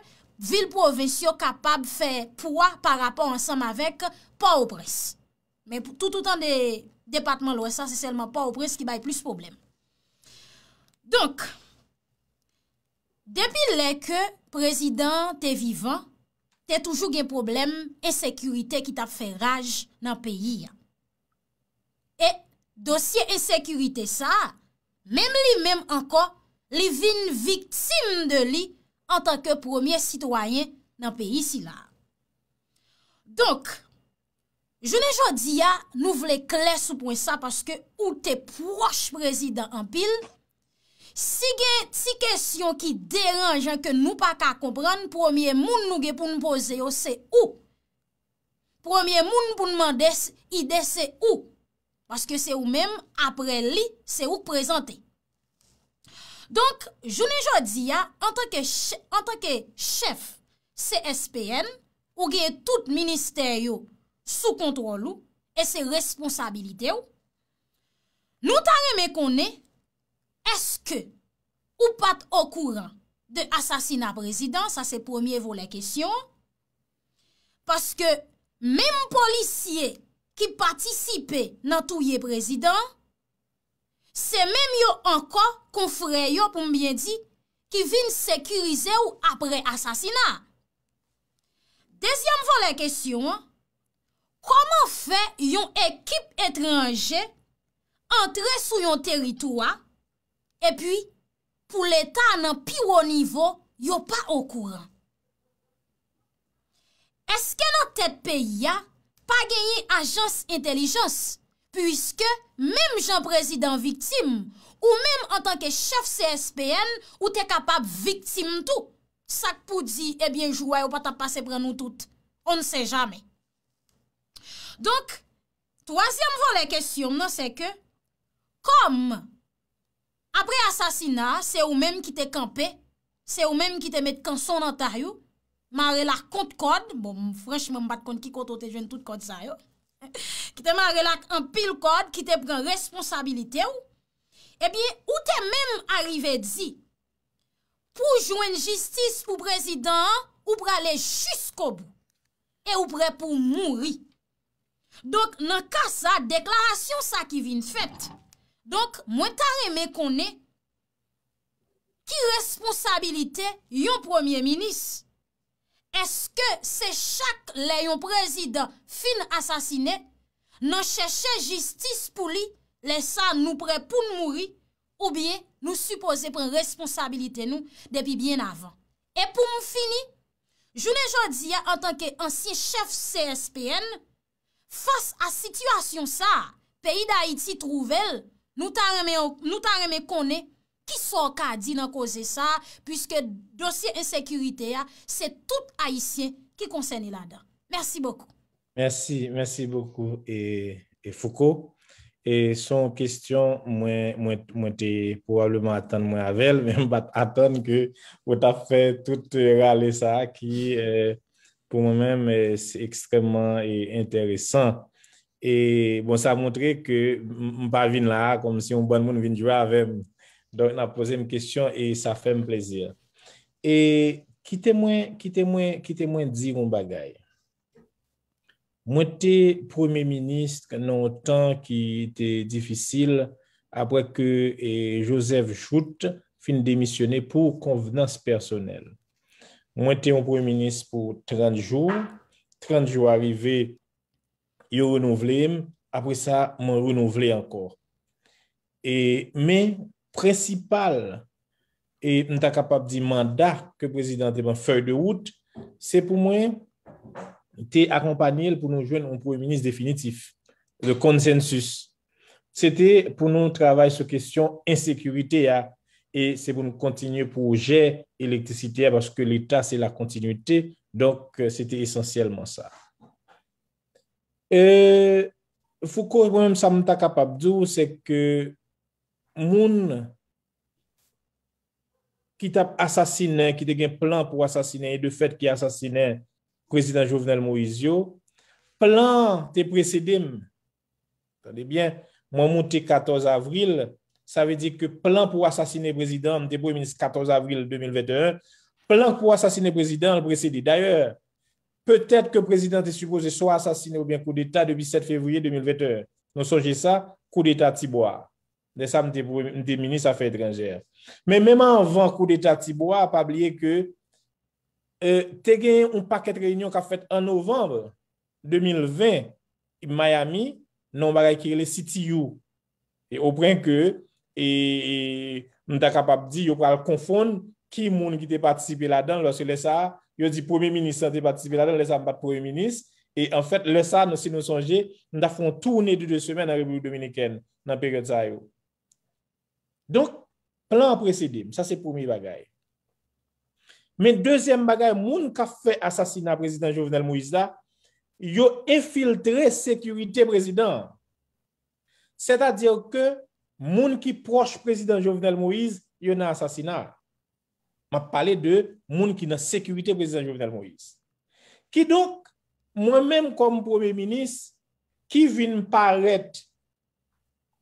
vil provensyo kapab fè pwa pa rapon ansanm avèk pa ou pres. Men tout ou tan de depatman l wè sa se selman pa ou pres ki bay plus problem. Donk, depilè ke prezident te vivan, te toujou gen problem e sekurite ki tap fè raj nan peyi. E dosye e sekurite sa... Mèm li mèm anka li vin viktim de li an tanke promye sitwayen nan peyi si la. Donk, jene jodi ya nou vle kles ou pwen sa paske ou te proche prezidant an pil. Sige ti kesyon ki deranjan ke nou pa ka kompran, promye moun nou ge oh, pou nou poze yo se ou. Promye moun pou nou mandes ide se ou. Paske se ou men, apre li, se ou prezante. Donk, jounen jodi ya, an tanke chef CSPN, ou geye tout minister yo sou kontrol ou, e se responsabilite ou, nou tan reme konen, eske ou pat okouran de asasina prezident, sa se pwemye vwole kesyon, paske men policye, ki patisipe nan touye prezident, se menm yo ankon konfre yo pou mbyen di, ki vin sekurize ou apre asasina. Dezyanm vo le kesyon, koman fe yon ekip etreanje entre sou yon teritwa, epi pou letan nan piwo nivo, yo pa okouran. Eske nan tet peyi ya, pa geye ajans intelijans, pwiske, mem jan prezident viktim, ou mem an tanke chef CSPN, ou te kapab viktim tou, sak pou di, ebyen eh jouay ou pata pase pre nou tout, on se jame. Donk, toasyam van le kestyon, nan se ke, kom, apre asasina, se ou mem ki te kampe, se ou mem ki te met kan son antaryou, ma relak kont kod, bon, franschman mbat kont ki koto te jwen tout kod sa yo, [laughs] ki te ma relak an pil kod, ki te pran responsabilite ou, ebyen, ou te menm arrive dzi, pou jwen jistis pou prezident, ou pran le jiskobu, e ou pran pou mounri. Donk, nan ka sa, deklarasyon sa ki vin fèt. Donk, mwen ta reme konen, ki responsabilite yon premier minis, eske se chak leyon prezidant fin asasine, nan cheshe jistis pou li lesan nou pre pou nou mouri, ou bien nou supose pren responsabilite nou depi bien avan. E pou mou fini, jounen jordiya an tanke ansye chef CSPN, fas a sityasyon sa, peyi da iti trouvel, nou tan reme konen, Ki so ka di nan koze sa, pwiske dosye insekurite ya, se tout haisyen ki konsene la dan. Mersi boku. Mersi, mersi boku. E foko. E son kestyon, mwen te probableman atan mwen avel, men mwen bat atan ke mwen ta fe tout rale sa, ki euh, pou mwen men, mwen se ekstremman e interesant. E mwen bon, sa montre ke mwen pa vin la, konm si mwen bon moun vin jwa avem. Donc, on a posé une question et ça fait un plaisir. Et qui moi quittez-moi, quittez-moi dire un bagaille. Moi, j'étais premier ministre dans un temps qui était difficile après que Joseph finit fin démissionné pour convenance personnelle. Moi, j'étais un premier ministre pour 30 jours. 30 jours arrivés, il renouvelé. Après ça, je renouvelé encore. Et, mais prinsipal e mta kapab di mandak ke prezident de ban fey de wout, se pou mwen te akompanyel pou nou jwen ou pou e minis definitif de konsensus. Se te pou nou travay se kwestyon insekurite ya e se pou nou kontinye pou jè elektrisite ya baske l'Etat se la kontinuité donk se te esensyelman sa. Fou ko mwen msa mta kapab di ou se ke moun qui assassiné, qui qui te un plan pour assassiner. et de fait, qui le président Jovenel Moïse plan te précédent. tande bien, moi monter 14 avril, ça veut dire que plan pour assassiner président te pou 14 avril 2021, plan pour pou président président précédé. D'ailleurs, peut-être que président est supposé soit assassiné ou bien coup d'État depuis 7 février 2021. Non ça Coup d'État d'État Tiboire. de sa mte mte minis a fe etrenger. Men menman an van kou de Tchati Boa a pabliye ke e, te gen yon paket reynyon ka fet an November 2020 in Miami non bagay kire le siti yon e obren ke e, e mta kapab di yon pral konfon ki moun ki te patisipe la dan lò se lè sa, yon di pomey minis sa te patisipe la dan lè sa mbat pomey minis e an fèt lè sa, se nou sonje mta foun tourne 2-2 semen nan repou dominiken nan peryote zayou. Donk, plan presidim. Sa se pomi bagay. Men, dezyen bagay, moun ka fe asasina prezident Jovenel Moïse la, yo efiltre sekurite prezident. Se ta dire ke moun ki proche prezident Jovenel Moïse, yo nan asasina. Ma pale de moun ki nan sekurite prezident Jovenel Moïse. Ki donk, moun men kom moun poube minis, ki vin paret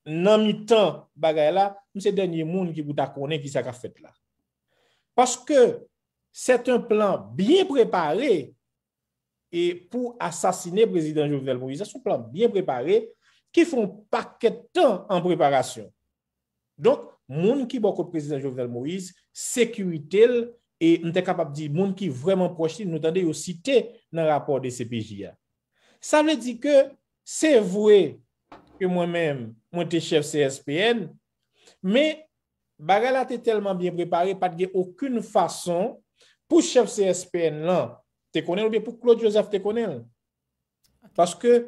nan mi tan bagay la, mwen se denye moun ki bouta konen ki sa ka fèt la. Paske, set un plan bien preparé pou asasine prezident Jovenel Moïse. Se son plan bien preparé, ki foun paketan an preparasyon. Donk, moun ki bako prezident Jovenel Moïse se kuitel e mwen te kapap di moun ki vwèman pochit nou tande yo site nan rapor de CPJA. Sa mwen di ke se vwe mwen te chef CSPN Me, bagay la te telman bien prepare, pat ge akoun fason pou chef se SPN lan, te konel ou be pou Claude Joseph te konel. Paske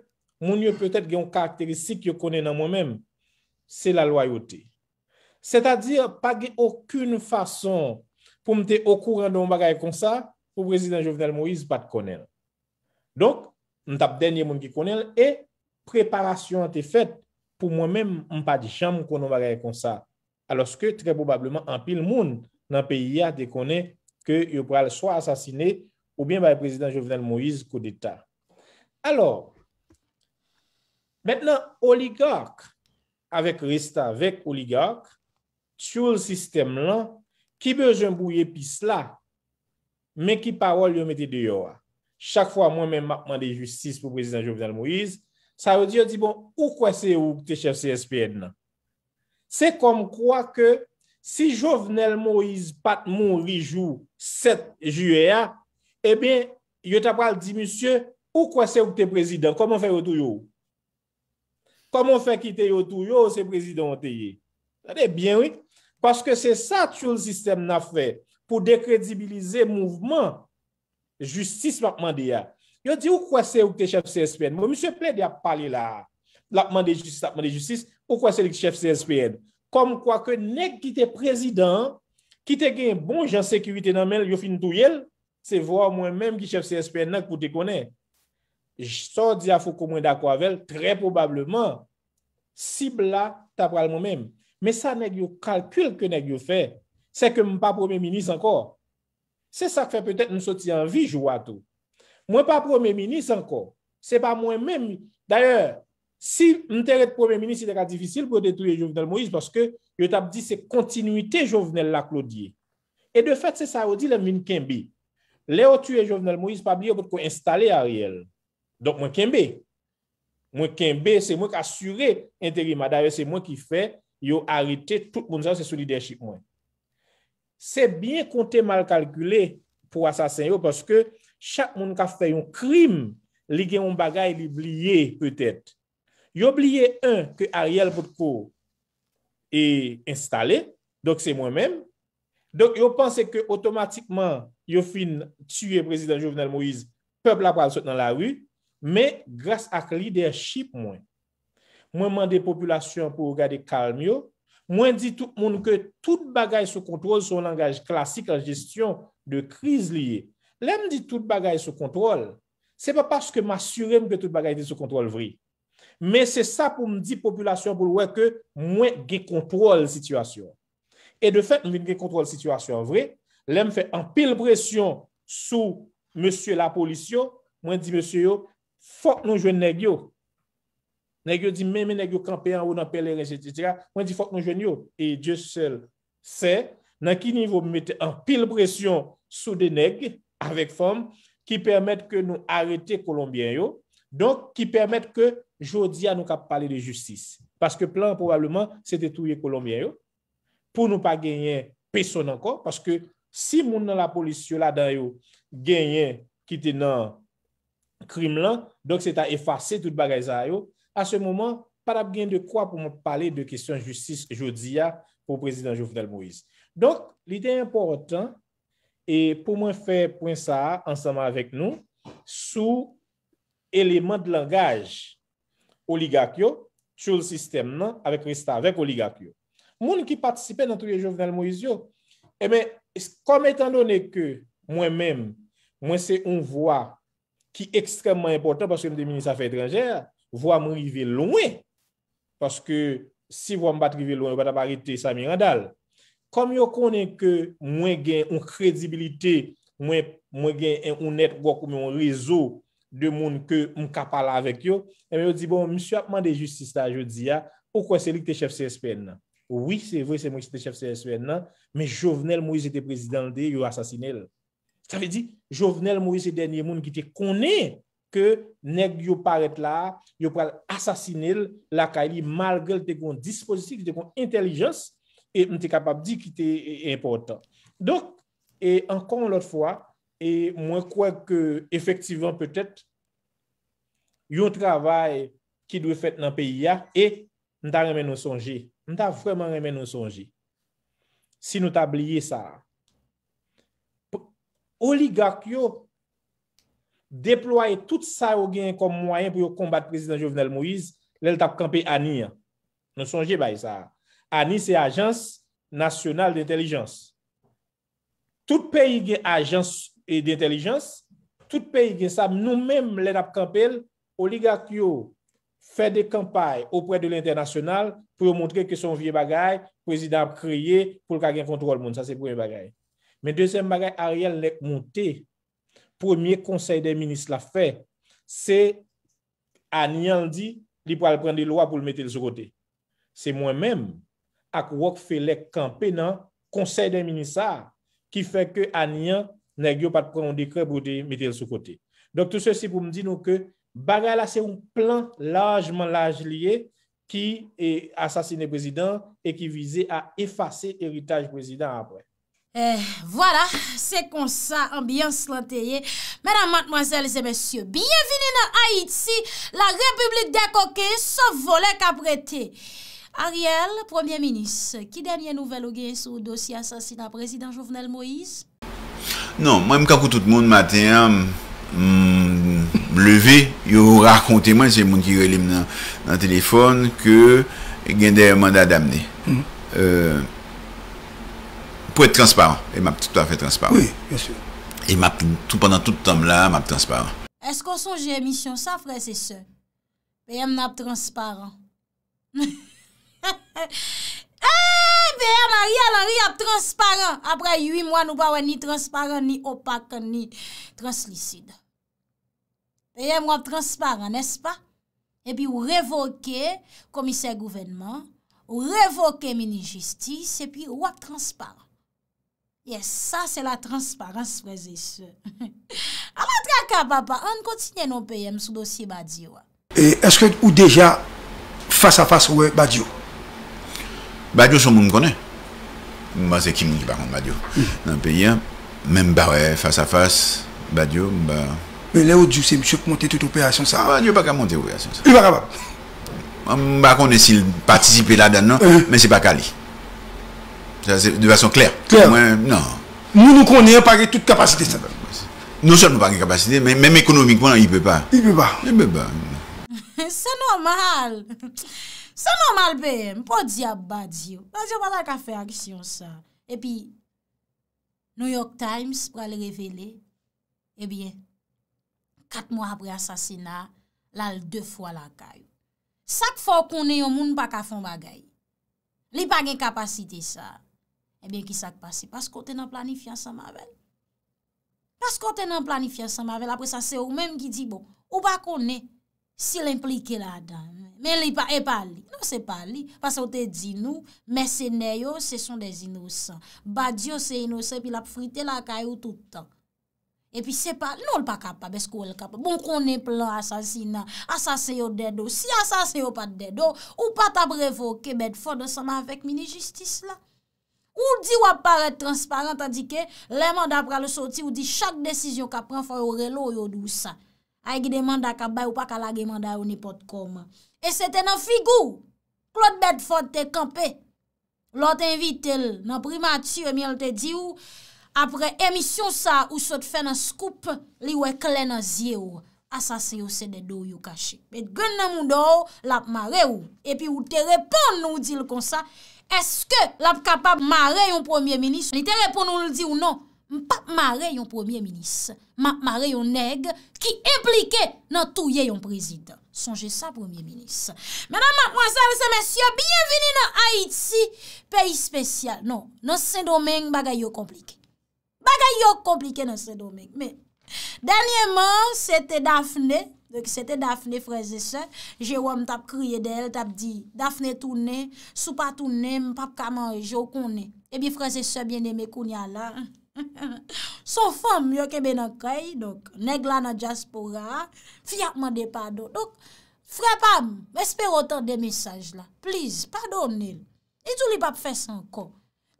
moun yo petet ge yon karakteristik yo konen nan moun menm, se la loyote. Se ta dir, pat ge akoun fason pou mte okouran don bagay kon sa, pou prezident Jovenel Moïse bat konel. Donk, m tap denye moun ki konel e preparasyon te fet. pou mwen men mpadichan mwen konon bagay kon sa. Aloske, tre bobableman, an pil moun nan peyi ya dekone ke yo pral so asasine ou bien baye prezident Jovenel Moïse kou d'Etat. Alors, mennen oligark, avek restan vek oligark, tsyou l sistem lan, ki bejoun bouye pis la, men ki parol yo mette deyo a. Chak fwa mwen men makman de justis pou prezident Jovenel Moïse, Sa yo di yo di bon, ou kwa se yo ou te chef CSPN nan? Se kom kwa ke si jo vnel Moïse Patmon li jou set juye a, e ben yo ta pral di, monsye, ou kwa se yo ou te prezident? Koman fe yo tou yo? Koman fe ki te yo tou yo ou se prezident te ye? Sa de bien wik, paske se sa tou l'sistem na fe pou dekredibilize mouvment justice ma kman de ya. Yo di ou kwa se ou kte chef CSPN? Mwen mwen se ple di ap pale la. La apman de justis, apman de justis. Ou kwa se li chef CSPN? Kom kwa ke nek ki te prezident, ki te gen bon jan sekurite nan men, yo fin tou yel, se vwa mwen menm ki chef CSPN nan kwo te konen. J so di a ah, fokou mwen da kwa vel, kre probableman, si bla ta pral mwen menm. Me sa nek yo kalkul ke nek yo fe, se ke mwen pa premier ministre ankor. Se sa kwe peutet mwen soti anvi jou ato. Mwen pa promey minis ankon. Se pa mwen men, d'ayor, si mwen te rete promey minis, se de ka difisil pou detouye Jovenel Moïse, paske yo tab di se kontinuité Jovenel la klo diye. E de fet, se sa yo di, lè mwen kenbi. Lè yo tue Jovenel Moïse, pa bi yo pot kon installe a riel. Donk mwen kenbi. Mwen kenbi, se mwen ki asure interima. D'ayor, se mwen ki fe, yo harite tout moun sa se solidechik mwen. Se bien kon te mal kalkule pou asasen yo, paske chak moun ka fè yon krim li gen yon bagay li blye peut-et. Yo blye yon ke Ariel Votko e installe, dok se mwen men. Dok yo pense ke otomatikman yo fin tue prezident Jovenel Moïse peb la pral sot nan la wu, me grase ak lidership mwen. Mwen mande population pou gade kalmyo, mwen di tout moun ke tout bagay se kontrol son langaj klasik la gestyon de kriz liye Lèm di tout bagay sou kontrol, se pa paske ma surem ke tout bagay di sou kontrol vri. Men se sa pou mdi populasyon pou lwè ke mwen ge kontrol situasyon. E de fèk mwen ge kontrol situasyon vri, lèm fè an pil presyon sou monsye la polisyon, mwen di monsye yo, fòk nou jwen neg yo. Neg yo di mè mè neg yo kampè an ou nan pè lè rejè, etc. Mwen di fòk nou jwen yo. E djè sel se, nan ki nivou mwen te an pil presyon sou de neg, avèk fòm, ki permèt ke nou arete Kolombien yo, donk ki permèt ke Jodia nou kap pale de justice, paske plan probableman se detouye Kolombien yo, pou nou pa genyen peson ankon, paske si moun nan la polisyon la dan yo genyen ki te nan krim lan, donk se ta efase tout bagay zay yo, a se mouman, patap gen de kwa pou mou pale de kesyon justice Jodia pou prezident Jovenel Moïse. Donk, l'idee important E pou mwen fè pwen sa anseman avèk nou, sou eleman d'langaj oligakyo chou l-sistem nan, avèk resta avèk oligakyo. Moun ki patisipe nantou ye jovenel Moïse yo, e men, kom etan donè ke mwen mèm, mwen se un vwa ki ekstremman importan, paske mwen de minis afè etranger, vwa mwen rive louen, paske si vwa mwen bat rive louen, wè pat ap arite Samir Adal, Kom yo konen ke mwen gen yon kredibilite, mwen gen yon net wak ou mwen rezo de moun ke mka pala avek yo, eme yo di bon, msye apman de justista, yo di ya, pokwa se li te chef CSPN nan? Oui, se vwe se mwen se te chef CSPN nan, me Jovenel Moise te prezident de yo asasinel. Sa ve di, Jovenel Moise denye moun ki te konen ke neg yo paret la, yo pral asasinel la ka li mal gel te kon dispositif, te kon intelijans, E m te kapab di ki te importan. Donk, e ankon l ot fwa, e mwen kwa ke efektivan petet, yo travay ki dwe fet nan peyi ya, e m ta remen nou sonji. M ta fweman remen nou sonji. Si nou ta bliye sa. Oligak yo deploye tout sa ogen kom mwayen pou yo kombat prezident Jovenel Moïse, lè l tap kampi aniyan. Nou sonji bay sa a. Ani, c'est Agence Nationale d'Intelligence. Tout pays qui est Agence e d'Intelligence, tout pays qui est sa, nous-mêmes, l'ENAP Campel, oligak yo, fait des campagnes auprès de l'international pour montrer que son vieil bagage, président a créé pour qu'il y ait un contrôle monde. Ça, c'est le premier bagage. Mais le deuxième bagage a réellement été monté, le premier conseil des ministres l'a fait, c'est Ani Andi, il a pris des lois pour le mettre sur côté. C'est moi-même, ak wak fe lek kampe nan konsey den minisar ki fe ke anyan ne gyo pat pronon de kre bou de metel sou kote. Dok tout se si pou mdi nou ke bagay la se un plan lajman laj liye ki e asasine prezident e ki vize a efase eritaj prezident apre. Eh, wala, se konsa ambiyans lanteye. Mèdam matmazèl zè mèsyo, biye vini nan Haïti, la republik de koke se vole kaprete. Eh, Ariel, premier minis, ki denye nouvel ou gen sou dosi asasina prezident Jovenel Moïse? Non, mwen mkakou tout moun maten, mleve, hmm, yo rarkonte mwen se moun ki relim nan telefon ke gen de mandat damne. Pou et transparent, e map tout afe transparent. Oui, bien sûr. E map tout pendant tout tom la, map transparent. Esko sonje misyon safre se se? E mnab transparent. Mwen mkakou tout moun maten, mleve, yo rarkonte mwen se moun ki relim nan telefon ke gen de mandat damne. Ha, ha, ha Ha, beye, la ri, la ri, la ri ap transparant Apra yuwi mwan ou ba wè ni transparant Ni opak, ni translicid Peye mwap transparant, nespa E pi ou revoke Komise gouvenman Ou revoke mini jistis E pi wap transparant Yes, sa se la [laughs] transparant Spreze se Ama traka papa, an kontine nou peye Mwap sou dosi badi wap E eske ou deja Fasa fasa wè badi wap Badyo son moun mkone. Mwen se kim moun ki bakan badyo hmm. nan peyi an. Mwen mbare, fasa fasa, badyo, ba... Le ou djou se msye pou monte tout opere asyon sa? Badyo baka monte opere asyon sa. I baka ba? Mwen baka mwen esil patisipe la dan nan, eh. men se baka li. De vason kler. Kler? Moun mkone, mwen pake tout kapasite sa. Non son mwen pake kapasite, men ekonomikman, i pe pa. I pe pa? I pe pa. Se [laughs] nomal. Mwen mwen mwen mwen mwen mwen mwen mwen mwen mwen mwen mwen mwen mwen mwen mwen mwen m Se nan mal bèm, po di a badi yo. Badi yo pa la ka fè aksyon sa. E pi, New York Times, pral le revele, e bi, kat mwa apre asasina, lal de fwa la kay. Sak fò konè yon moun pa ka fon bagay. Li pa gen kapasite sa, e bi, ki sak pasi? Pas kote nan planifyan sa mavel. Pas kote nan planifyan sa mavel, apre sa se ou, menm ki di, bon, ou pa konè, se l'implike la dan. Men li pa, e pa li. Non se pa li. Pasa ou te di nou, merseneyo se son de zinousan. Ba diyo se inousan, pi la frite la kayo toutan. E pi se pa, non l pa kapa, beskou l kapa. Bon konen plan asasina, asase yo dedo, si asase yo pat dedo, ou pa tab revoke, bed fode ansama vek mini justis la. Ou di wap pare transparent, tandi ke, le manda prale soti, ou di chak desisyon ka pren, fwa yo relo yo dou sa. Ay gide manda ka bay, ou pa kalage manda yo nipot koma. E se te nan figou, klot bet fote te kampe, lot te invite l, nan primatio, mi al te di ou, apre emisyon sa, ou sot fè nan skup, li wè kle nan zye ou, asasye ou sè de dou yu kache. Met gwen nan moun do ou, lap mare ou. E pi ou te repon nou di l kon sa, eske lap kapab mare yon premier minis? Ni te repon nou l di ou non, m pa mare yon premier minis, ma mare yon neg, ki implike nan touye yon prezident. Sonje sa premier ministre. Menan, mwen sa, mwen sa, mwen sa, mwen sa, biyevini nan Haiti, peyi spesyal. Non, nan sen domen bagay yo komplike. Bagay yo komplike nan sen domen. Men, denyeman, sete Dafne, vek sete Dafne, freze se, jewan tap kriye del, tap di, Dafne toune, soupa toune, mpap kaman, jo kone. Ebi eh freze se, bende me kouni ala, an. [laughs] Son fom yo kebe nan kay, negla nan jaspora, fiyakman de pado. Dok, frepam, espere otan de mesaj la. Plis, padon el. El ou li pap fes anko.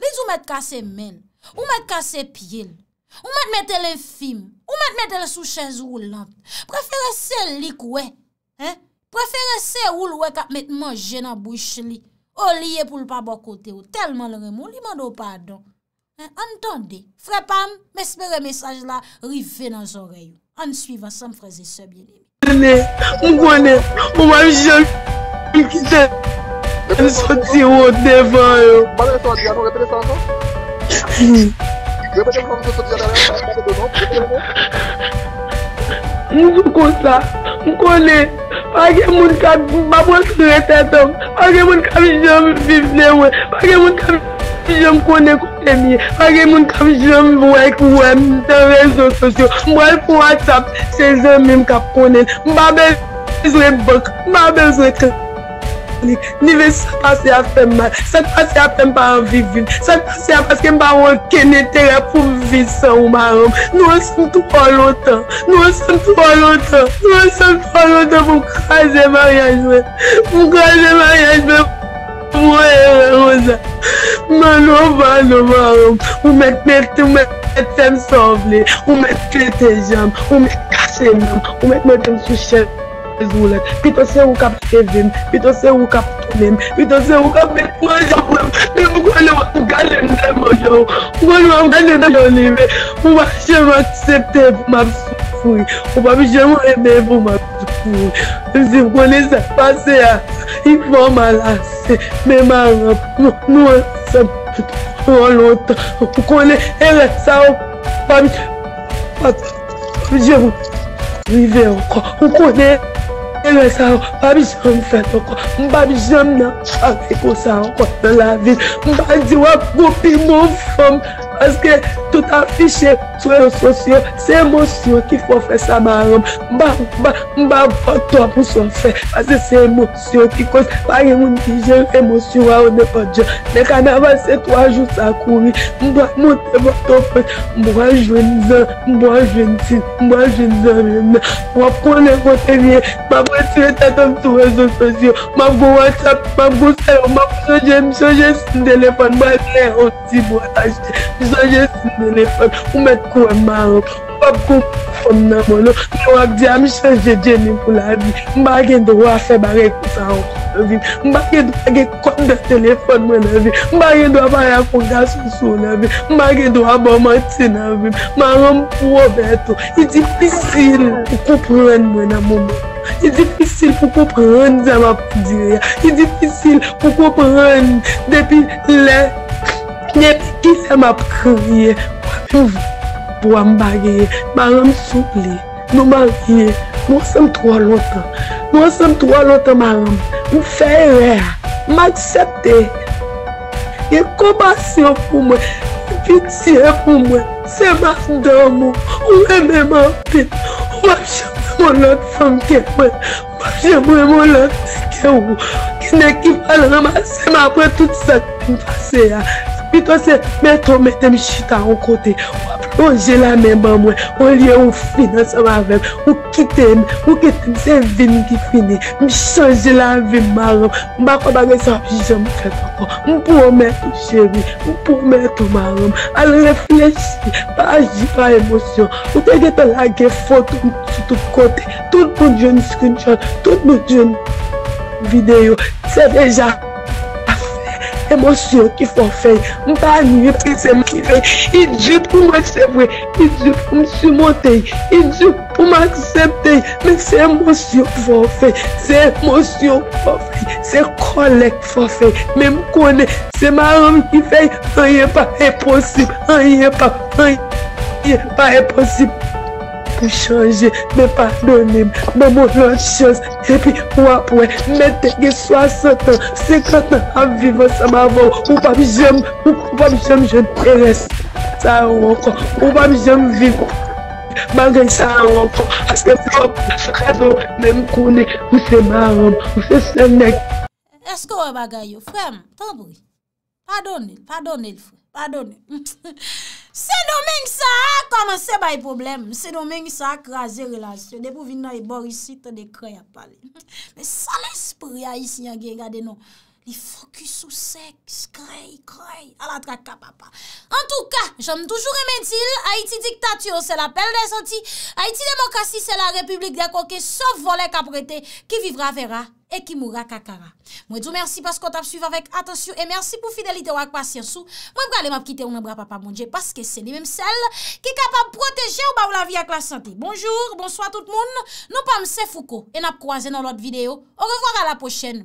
El ou met kase men, ou met kase piel, ou met mette le fim, ou mette le souchez ou lant. Prefere se lik we. Prefere se ou lwe kap met manje nan bouch li. O liye pou lpapa kote ou. Telman lremou, li mando padon. Antonde, frepam, mespe re mesaj la, rifve nan zon rey, an suivan san freze sebi. Mwen konen, mwen wak misyon, mwen kise, an soti wote van yo. Banan se wak diyan, an repene se wak son? Si. Repene mwen mwen mwen soti wak diyan an repene se wak? Repene mwen? Mwen sou kon sa, mwen konen, pake mwen kak babwa sou rete ton. Pake mwen kak misyon vivne wè, pake mwen kak... Jom konen kote miye, fage moun kam jom wèk wèm, tè wèk zotosyo, mwèk pou atap, se jom mim kap konen. Mba bèz lè bèk, mba bèz lè kè, nivè sa pasè a fèm mè, sa pasè a fèm pa a vivi, sa pasè a pasè mpa wèk kè nè tè rè pou vivi sa ou marom. Nou an sentou an lotan, nou an sentou an lotan, nou an sentou an lotan, mou kwa jè mè a jwè, mou kwa jè mè a jwè. Ou ewe ouze, man wap an wap an wap, ou mek mek tem soble, ou mek pretejam, ou mek kase nam, ou mek mek tem su shen, pi to se ou kap tevem, pi to se ou kap tonem, pi to se ou kap mek wajan wep, ne mwen kwenle wap tukalem dem o yo, mwen wan wap gwenle nan yo liwe, ou man shen wak sete, ou man sou. Ou babi jèvou ebevou mabidou kouy Mbize mkone sepase a Ipon malase Meman ap nou an sepote Mkone elè sa ou babi jèvou Mbize mkone elè sa ou babi jèvou Mbize mnè akikosa ou kote la vi Mbize wap gopi mou fòm Aske tout afishe sou esosyon, se emosyon ki fò fè sa maram. Mba, mba, mba bot wot wot mouson fè. Aske se emosyon ki kos, faye moun pijen, emosyon waw nè pa diyon. Nè kan avansè, kwa jout sa kouwi. Mba, mba, mba, mba. Mba joun zan, mba joun zan, mba joun zan. Mba pou nekote viye, mba mba tire taton sou esosyon. Mba vgo WhatsApp, mba vgo sayon, mba vgo jemso, jen sin telefon. Mba, mba, mba, mba. Zwa je sin dene fen, ou met kwen man an Wap kou pou fon nan moun an Mwen wak di a mi se je jen nin pou la vi Mba gen do a se bare koutan an Mba gen do a gen konde telefon mwen la vi Mba gen do a bayan konga sou sou la vi Mba gen do a ba man ti nan vi Man an pou wap beto Yidifisil pou kou pran mwen an moun an Yidifisil pou kou pran zyama pou diri Yidifisil pou kou pran depi le Ne, ki se map kriye, wap yon bwambageye, maram soupli, nou marye, mwosem twolo ta. Mwosem twolo ta maram, ou fey reya, maksepte. E komasyon pou mwen, e bitye pou mwen, seman dè mwen, ou e mèman pit, ou ap jem mwen lòt fankè mwen, ou ap jem mwen lòt sike ou, ki ne kifal anman seman apwe tout sa kifase ya. Pi to se mette ou mette mi chita ou kote Ou aplonje la men bamwe Ou liye ou finanse ou avem Ou kite mi Ou kite mi se vin ki fini Mi chanje la vin maram Mba koba gen sa, jen mwen fete anto Mwen pou ou mette ou chemi Mwen pou ou mette ou maram Al reflechi, pa agi, pa emosyon Ou te gen ton lage fotou Soutou kote, tout moun jen skunchon Tout moun jen video Se veja Emosyon ki fo fey, mpa niye pe seman ki vey, idyo pou mwen seve, idyo pou mwen simotey, idyo pou mwen akseptey, men se emosyon ki fo fey, se emosyon ki fo fey, se kolek ki fo fey, men mkone, seman ki vey, anye pa e posib, anye pa, anye pa, anye pa e posib. Mwen chanje, mwen padonem, mwen bonon chans, tepi wapwe, mwen tege 60, 50 an vivon sa mwavon, wapam jem, wapam jem jen teres, sa wakon, wapam jem vivon, bagay sa wakon, aske flok, aske flok, mwen mkone, wse maron, wse senek. Eske wabagay yo, fwem, tondou, padonel, padonel fo. Padone, se [laughs] domen ki sa a komanse bay problem, se domen ki sa a kraze relasyon, de pou vin nan yi bor yi sitan de kraya pale. [laughs] Me salen sipe ria yi si nyan gen gade nou. I fokus ou seks, krey, krey, ala trak ka papa. En tou ka, jom toujou remedil, Haiti diktatio, se la pelle de zanti, Haiti demokrasi, se la republik de akoke, sov vole kaprete, ki vivra vera, e ki moura kakara. Mwen djou mersi paskot ap suyve avèk, atensyon, e mersi pou fidelite wak pasyansou, mwen pralè map kite ou nan bra papa mounje, paske se ni mèm sel, ki kapap proteje ou bav la vi ak la santi. Bonjou, bonsoy tout moun, nou pam se fouko, e nap kwaze nan lot videyo, ou revwara la pochen,